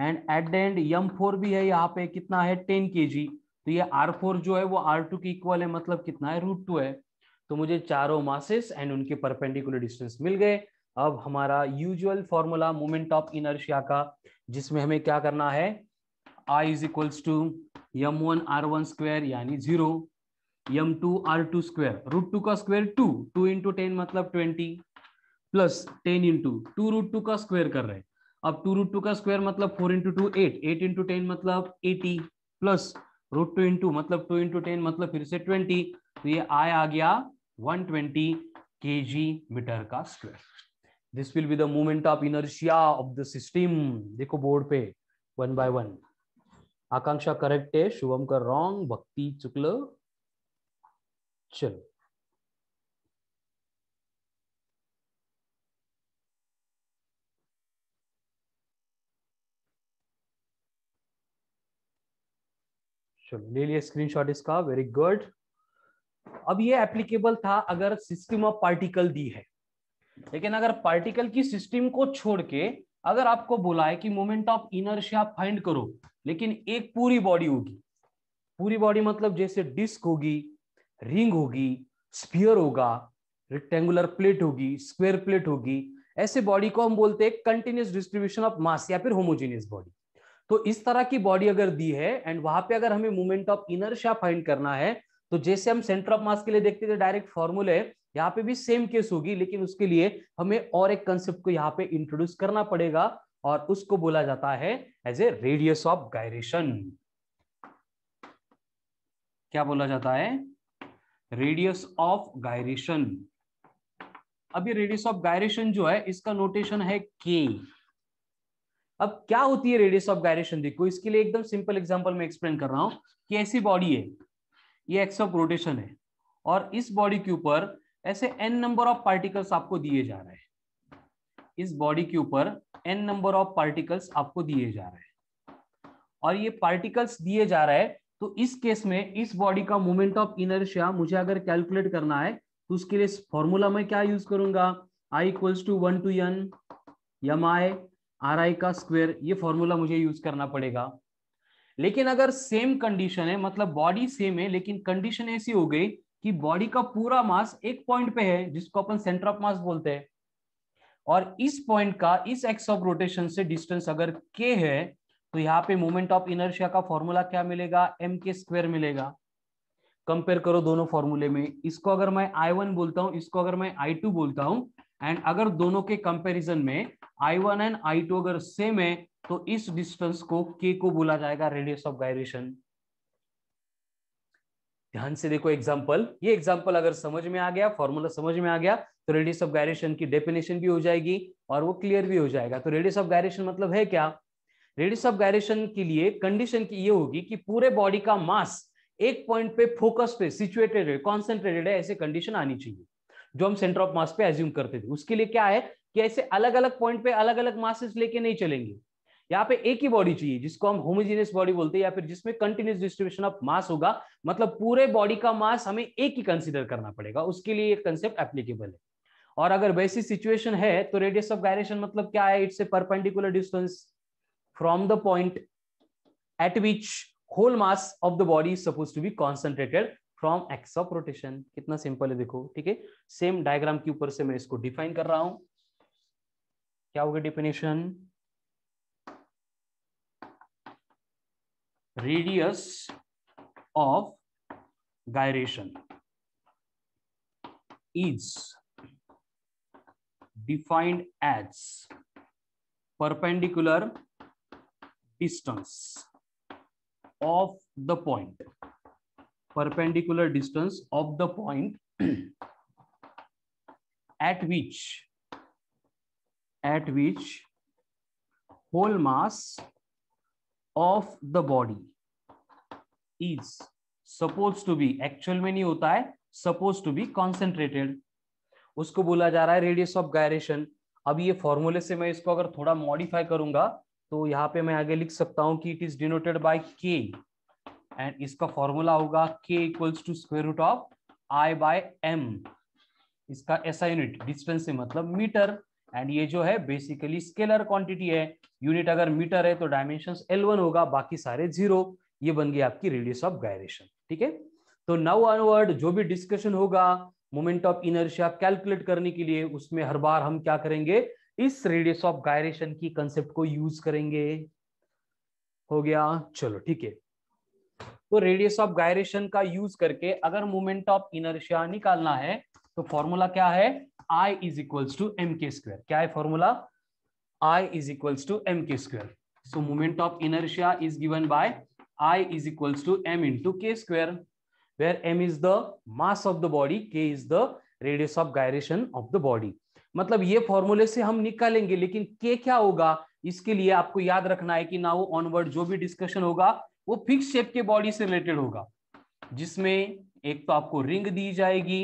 and at the end M four भी है यहाँ पे कितना है टेन के जी तो ये आर फोर जो है वो आर टू की इक्वल है मतलब कितना है रूट टू है तो मुझे चारों मासेस एंड उनके परपेंडिकुलर डिस्टेंस मिल गए अब हमारा usual formula moment of inertia का जिसमें हमें क्या करना है I is equals to M one R one square यानी zero M two R two square root two का square two two into ten मतलब twenty plus ten into two root two का स्क्वेयर कर रहे हैं अब टू रूट टू का square मतलब four into two eight eight into ten मतलब eighty plus root two into मतलब टू इंटू टेन मतलब फिर से ट्वेंटी तो ये आय आ गया one twenty K G metre का square this will be the movement of inertia of the system देखो बोर्ड पे one by one Akanksha correct है शुभम कर रॉन्ग भक्ति चुकल चलो चलो ले लिया स्क्रीनशॉट इसका वेरी गुड अब ये एप्लीकेबल था अगर सिस्टम ऑफ पार्टिकल दी है लेकिन अगर पार्टिकल की सिस्टम को छोड़ के अगर आपको है कि मोमेंट ऑफ इनर्शिया फाइंड करो लेकिन एक पूरी बॉडी होगी पूरी बॉडी मतलब जैसे डिस्क होगी रिंग होगी स्पीयर होगा रेक्टेंगुलर प्लेट होगी स्क्वेयर प्लेट होगी ऐसे बॉडी को हम बोलते हैं कंटिन्यूस डिस्ट्रीब्यूशन ऑफ मास या फिर होमोजेनियस बॉडी तो इस तरह की बॉडी अगर दी है एंड वहां पे अगर हमें मूवमेंट ऑफ इनर्शिया फाइंड करना है तो जैसे हम सेंटर ऑफ मास के लिए देखते थे डायरेक्ट फॉर्मूले यहाँ पे भी सेम केस होगी लेकिन उसके लिए हमें और एक कंसेप्ट को यहाँ पे इंट्रोड्यूस करना पड़ेगा और उसको बोला जाता है as a radius of gyration क्या बोला जाता है रेडियस ऑफ गायरेशन अब ये रेडियस ऑफ गायरेशन जो है इसका नोटेशन है के अब क्या होती है रेडियस ऑफ गायरेशन देखो इसके लिए एकदम सिंपल एग्जाम्पल मैं एक्सप्लेन कर रहा हूँ कि ऐसी बॉडी है ये एक्स ऑफ रोटेशन है और इस बॉडी के ऊपर ऐसे एन नंबर ऑफ पार्टिकल्स आपको दिए जा रहे हैं इस बॉडी के ऊपर एन नंबर ऑफ पार्टिकल्स आपको दिए जा रहे हैं और ये पार्टिकल्स दिए जा रहे हैं तो इस केस में इस बॉडी का मोमेंट ऑफ इनर्शिया मुझे अगर कैलकुलेट करना है तो उसके लिए फॉर्मूला में क्या यूज करूंगा I equals to one to N M I R I का स्क्वेयर ये फॉर्मूला मुझे यूज करना पड़ेगा लेकिन अगर सेम कंडीशन है मतलब बॉडी सेम है लेकिन कंडीशन ऐसी हो गई कि बॉडी का पूरा मास एक पॉइंट पे है जिसको अपन सेंटर ऑफ मास बोलते हैं और इस पॉइंट का इस एक्स ऑफ रोटेशन से डिस्टेंस अगर के है तो यहाँ पे मोमेंट ऑफ इनर्शिया का फॉर्मूला क्या मिलेगा एम के स्क्वेयर मिलेगा कंपेयर करो दोनों फॉर्मूले में इसको अगर मैं आई वन बोलता हूँ इसको अगर मैं आई टू बोलता हूँ एंड अगर दोनों के कंपैरिजन में I1 एंड I2 अगर सेम है तो इस डिस्टेंस को K को बोला जाएगा रेडियस ऑफ गायरेशन ध्यान से देखो एग्जाम्पल ये एग्जाम्पल अगर समझ में आ गया फॉर्मूला समझ में आ गया तो रेडियस ऑफ गायरेशन की डेफिनेशन भी हो जाएगी और वो क्लियर भी हो जाएगा तो रेडियस ऑफ गायरेशन मतलब है क्या रेडियस ऑफ गायरेशन के लिए कंडीशन की ये होगी कि पूरे बॉडी का मास एक पॉइंट पे फोकस पे सिचुएटेड है कॉन्सेंट्रेटेड है ऐसे कंडीशन आनी चाहिए जो हम सेंटर ऑफ मास पे एज्यूम करते थे उसके लिए क्या है कि ऐसे अलग अलग पॉइंट पे अलग अलग मासेस लेके नहीं चलेंगे यहाँ पे एक ही बॉडी चाहिए जिसको हम होमोजीनियस बॉडी बोलते हैं या फिर जिसमें कंटिन्यूस डिस्ट्रीब्यूशन ऑफ मास होगा मतलब पूरे बॉडी का मास हमें एक ही कंसिडर करना पड़ेगा उसके लिए एक कंसेप्ट एप्लीकेबल है और अगर वैसी सिचुएशन है तो रेडियस ऑफ गायरेशन मतलब क्या है it's a perpendicular distance from the point at which whole mass of the body suppose to be concentrated from axis of rotation कितना सिंपल है देखो ठीक है सेम डायग्राम के ऊपर से मैं इसको डिफाइन कर रहा हूं क्या होगी definition radius of gyration is defined as perpendicular distance of the point perpendicular distance of the point at which at which whole mass of the body is supposed to be actual mein नहीं hota hai supposed to be concentrated usko bola ja raha hai radius of gyration ab ye formula se main isko agar thoda modify karunga to यहाँ pe main aage likh sakta hu ki it is denoted by k and इसका फॉर्मूला होगा K equals to square root of I by M इसका ऐसा unit distance से मतलब metre and ये जो है बेसिकली स्केलर क्वांटिटी है यूनिट अगर मीटर है तो डायमेंशन एल वन होगा बाकी सारे जीरो ये बन गई आपकी रेडियस ऑफ गायरेशन ठीक है तो नव अनवर्ड जो भी डिस्कशन होगा मोमेंट ऑफ इनर्शिया कैलकुलेट करने के लिए उसमें हर बार हम क्या करेंगे इस रेडियस ऑफ गायरेशन की कंसेप्ट को यूज करेंगे हो गया चलो ठीक है तो रेडियस ऑफ गायरेशन का यूज करके अगर मोमेंट ऑफ इनर्शिया निकालना है तो फॉर्मूला क्या है I is equals to M K square क्या है formula I is equals to M K square so moment of inertia is given by I is equals to M into K square where M is the mass of the body K is the radius of gyration of the body मतलब ये फॉर्मूले से हम निकालेंगे लेकिन के क्या होगा इसके लिए आपको याद रखना है कि ना वो ऑनवर्ड जो भी डिस्कशन होगा वो फिक्स शेप के बॉडी से रिलेटेड होगा जिसमें एक तो आपको रिंग दी जाएगी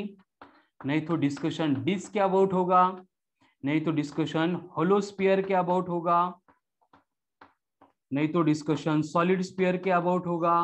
नहीं तो डिस्कशन डिस्क के अबाउट होगा नहीं तो डिस्कशन होलोस्पियर के अबाउट होगा नहीं तो डिस्कशन सॉलिड स्पियर के अबाउट होगा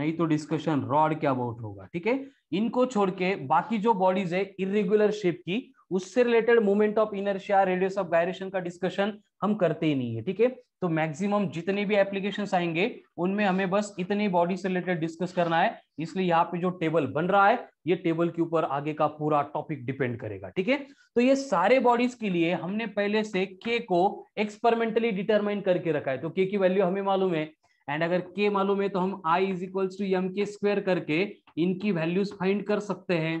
नहीं तो डिस्कशन रॉड के अबाउट होगा ठीक है इनको छोड़ के बाकी जो बॉडीज है इरेगुलर शेप की उससे related movement of inertia radius of gyration का डिस्कशन हम करते ही नहीं है ठीक है तो मैक्सिमम जितने भी एप्लीकेशन आएंगे उनमें हमें बस इतने बॉडी से रिलेटेड डिस्कस करना है इसलिए यहाँ पे जो टेबल बन रहा है ये टेबल के ऊपर आगे का पूरा टॉपिक डिपेंड करेगा ठीक है तो ये सारे बॉडीज के लिए हमने पहले से के को एक्सपेरिमेंटली डिटरमाइन करके रखा है तो के की वैल्यू हमें मालूम है एंड अगर के मालूम है तो हम I is equals to M K square करके इनकी वैल्यूज फाइंड कर सकते हैं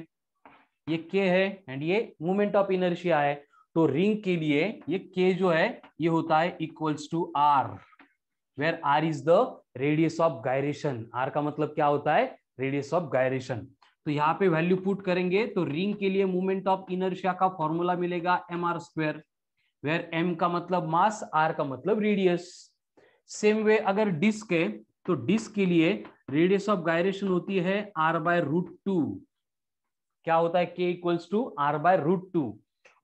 ये के है एंड ये मूवमेंट ऑफ इनर्शिया है तो रिंग के लिए ये के जो है ये होता है equals to R where R is the radius of gyration R का मतलब क्या होता है रेडियस ऑफ गायरेशन तो यहाँ पे वैल्यू पुट करेंगे तो रिंग के लिए मूवमेंट ऑफ इनर्शिया का फॉर्मूला मिलेगा M R square where M का मतलब मास आर का मतलब रेडियस सेम वे अगर डिस्क है तो डिस्क के लिए रेडियस ऑफ गायरेशन होती है आर बाय रूट टू क्या होता है K equals to R by root two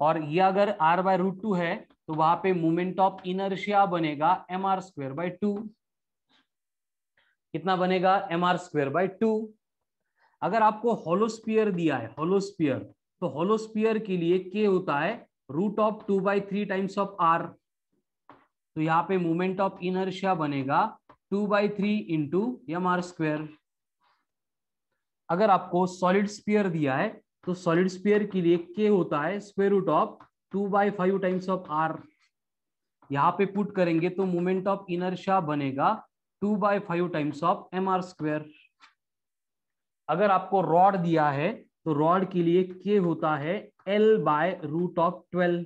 और ये अगर आर बाय रूट टू है तो वहां पे मोमेंट ऑफ इनर्शिया बनेगा M R square by two कितना बनेगा M R square by two अगर आपको होलोस्पियर दिया है होलोस्पियर तो होलोस्पियर के लिए के होता है root of two by three times of R तो यहाँ पे मोमेंट ऑफ इनर्शिया बनेगा two by three into M R square अगर आपको सॉलिड स्पियर दिया है तो सॉलिड स्पेयर के लिए के होता है square root of two by five times of R यहाँ पे पुट करेंगे तो मोमेंट ऑफ इनर्शिया बनेगा two by five times of M R square अगर आपको रॉड दिया है तो रॉड के लिए के होता है L by root of twelve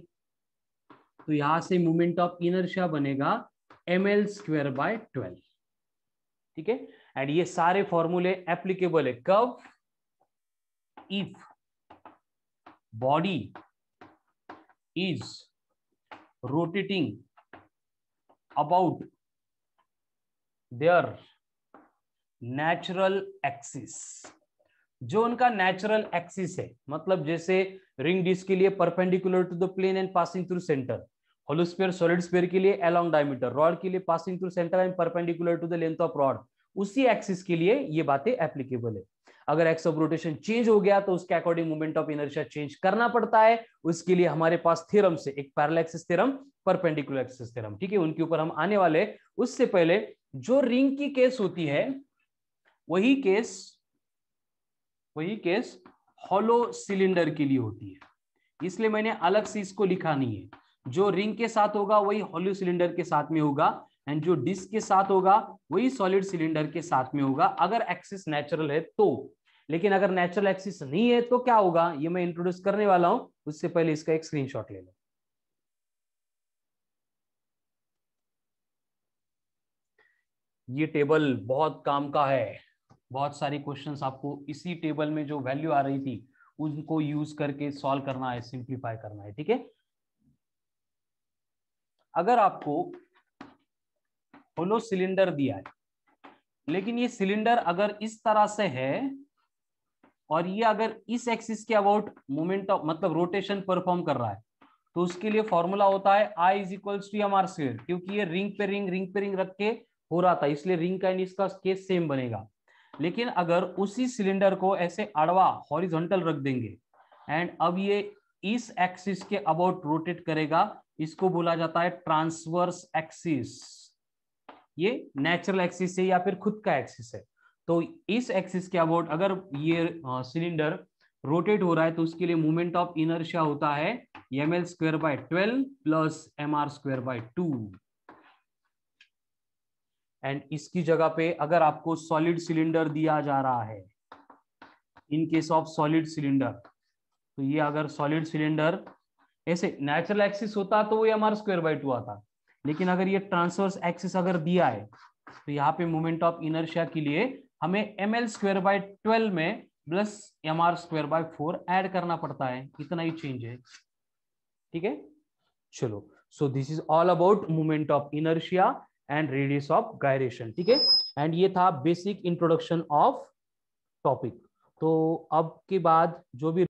तो यहां से मोमेंट ऑफ इनर्शिया बनेगा M L square by twelve ठीक है एंड ये सारे फॉर्मूले एप्लीकेबल है कब if body is rotating about their natural axis जो उनका नेचुरल एक्सिस है मतलब जैसे रिंग डिस्क के लिए perpendicular to the plane and passing through centre hollow sphere solid sphere के लिए अलोंग डायमीटर रॉड के लिए passing through centre and perpendicular to the length of rod उसी एक्सिस के लिए ये बातें एप्लीकेबल है अगर एक्स ऑफ रोटेशन चेंज हो गया तो उसके according moment of inertia change करना पड़ता है उसके लिए हमारे पास थ्योरम से एक parallel axis theorem perpendicular axis theorem ठीक है उनके ऊपर हम आने वाले उससे पहले जो रिंग की केस होती है वही केस वही केस हॉलो सिलेंडर के लिए होती है इसलिए मैंने अलग से इसको लिखा नहीं है जो रिंग के साथ होगा वही हॉलो सिलेंडर के साथ में होगा एंड जो डिस्क के साथ होगा वही सॉलिड सिलेंडर के साथ में होगा अगर एक्सिस नेचुरल है तो लेकिन अगर नेचुरल एक्सिस नहीं है तो क्या होगा ये मैं इंट्रोड्यूस करने वाला हूं उससे पहले इसका एक स्क्रीनशॉट ले लो ये टेबल बहुत काम का है बहुत सारी क्वेश्चंस आपको इसी टेबल में जो वैल्यू आ रही थी उनको यूज करके सॉल्व करना है सिंप्लीफाई करना है ठीक है अगर आपको होलो सिलेंडर दिया है लेकिन ये सिलेंडर अगर इस तरह से है और ये अगर इस एक्सिस के अबाउट मोमेंट ऑफ मतलब रोटेशन परफॉर्म कर रहा है तो उसके लिए फॉर्मूला होता है I is equals to M R square क्योंकि ये रिंग पे रिंग रिंग पे रिंग रख के हो रहा था इसलिए रिंग का एंड इसका केस सेम बनेगा लेकिन अगर उसी सिलेंडर को ऐसे अड़वा हॉरिजॉन्टल रख देंगे एंड अब ये इस एक्सिस के अबाउट रोटेट करेगा इसको बोला जाता है ट्रांसवर्स एक्सिस ये नेचुरल एक्सिस है या फिर खुद का एक्सिस है तो इस एक्सिस के अबाउट अगर ये सिलेंडर रोटेट हो रहा है तो उसके लिए मूवमेंट ऑफ इनर्शिया होता है M L square by twelve plus M R square by two and इसकी जगह पे अगर आपको सॉलिड सिलेंडर दिया जा रहा है in case of solid cylinder तो ये अगर सॉलिड सिलेंडर ऐसे नेचुरल एक्सिस होता तो वो M R square by two आता लेकिन अगर ये ट्रांसवर्स एक्सिस अगर दिया है तो यहाँ पे मोमेंट ऑफ इनर्शिया के लिए हमें M L square by twelve में plus M R square by four add करना पड़ता है इतना ही चेंज है ठीक है चलो so this is all about movement of inertia and radius of gyration ठीक है एंड ये था बेसिक इंट्रोडक्शन ऑफ टॉपिक तो अब के बाद जो भी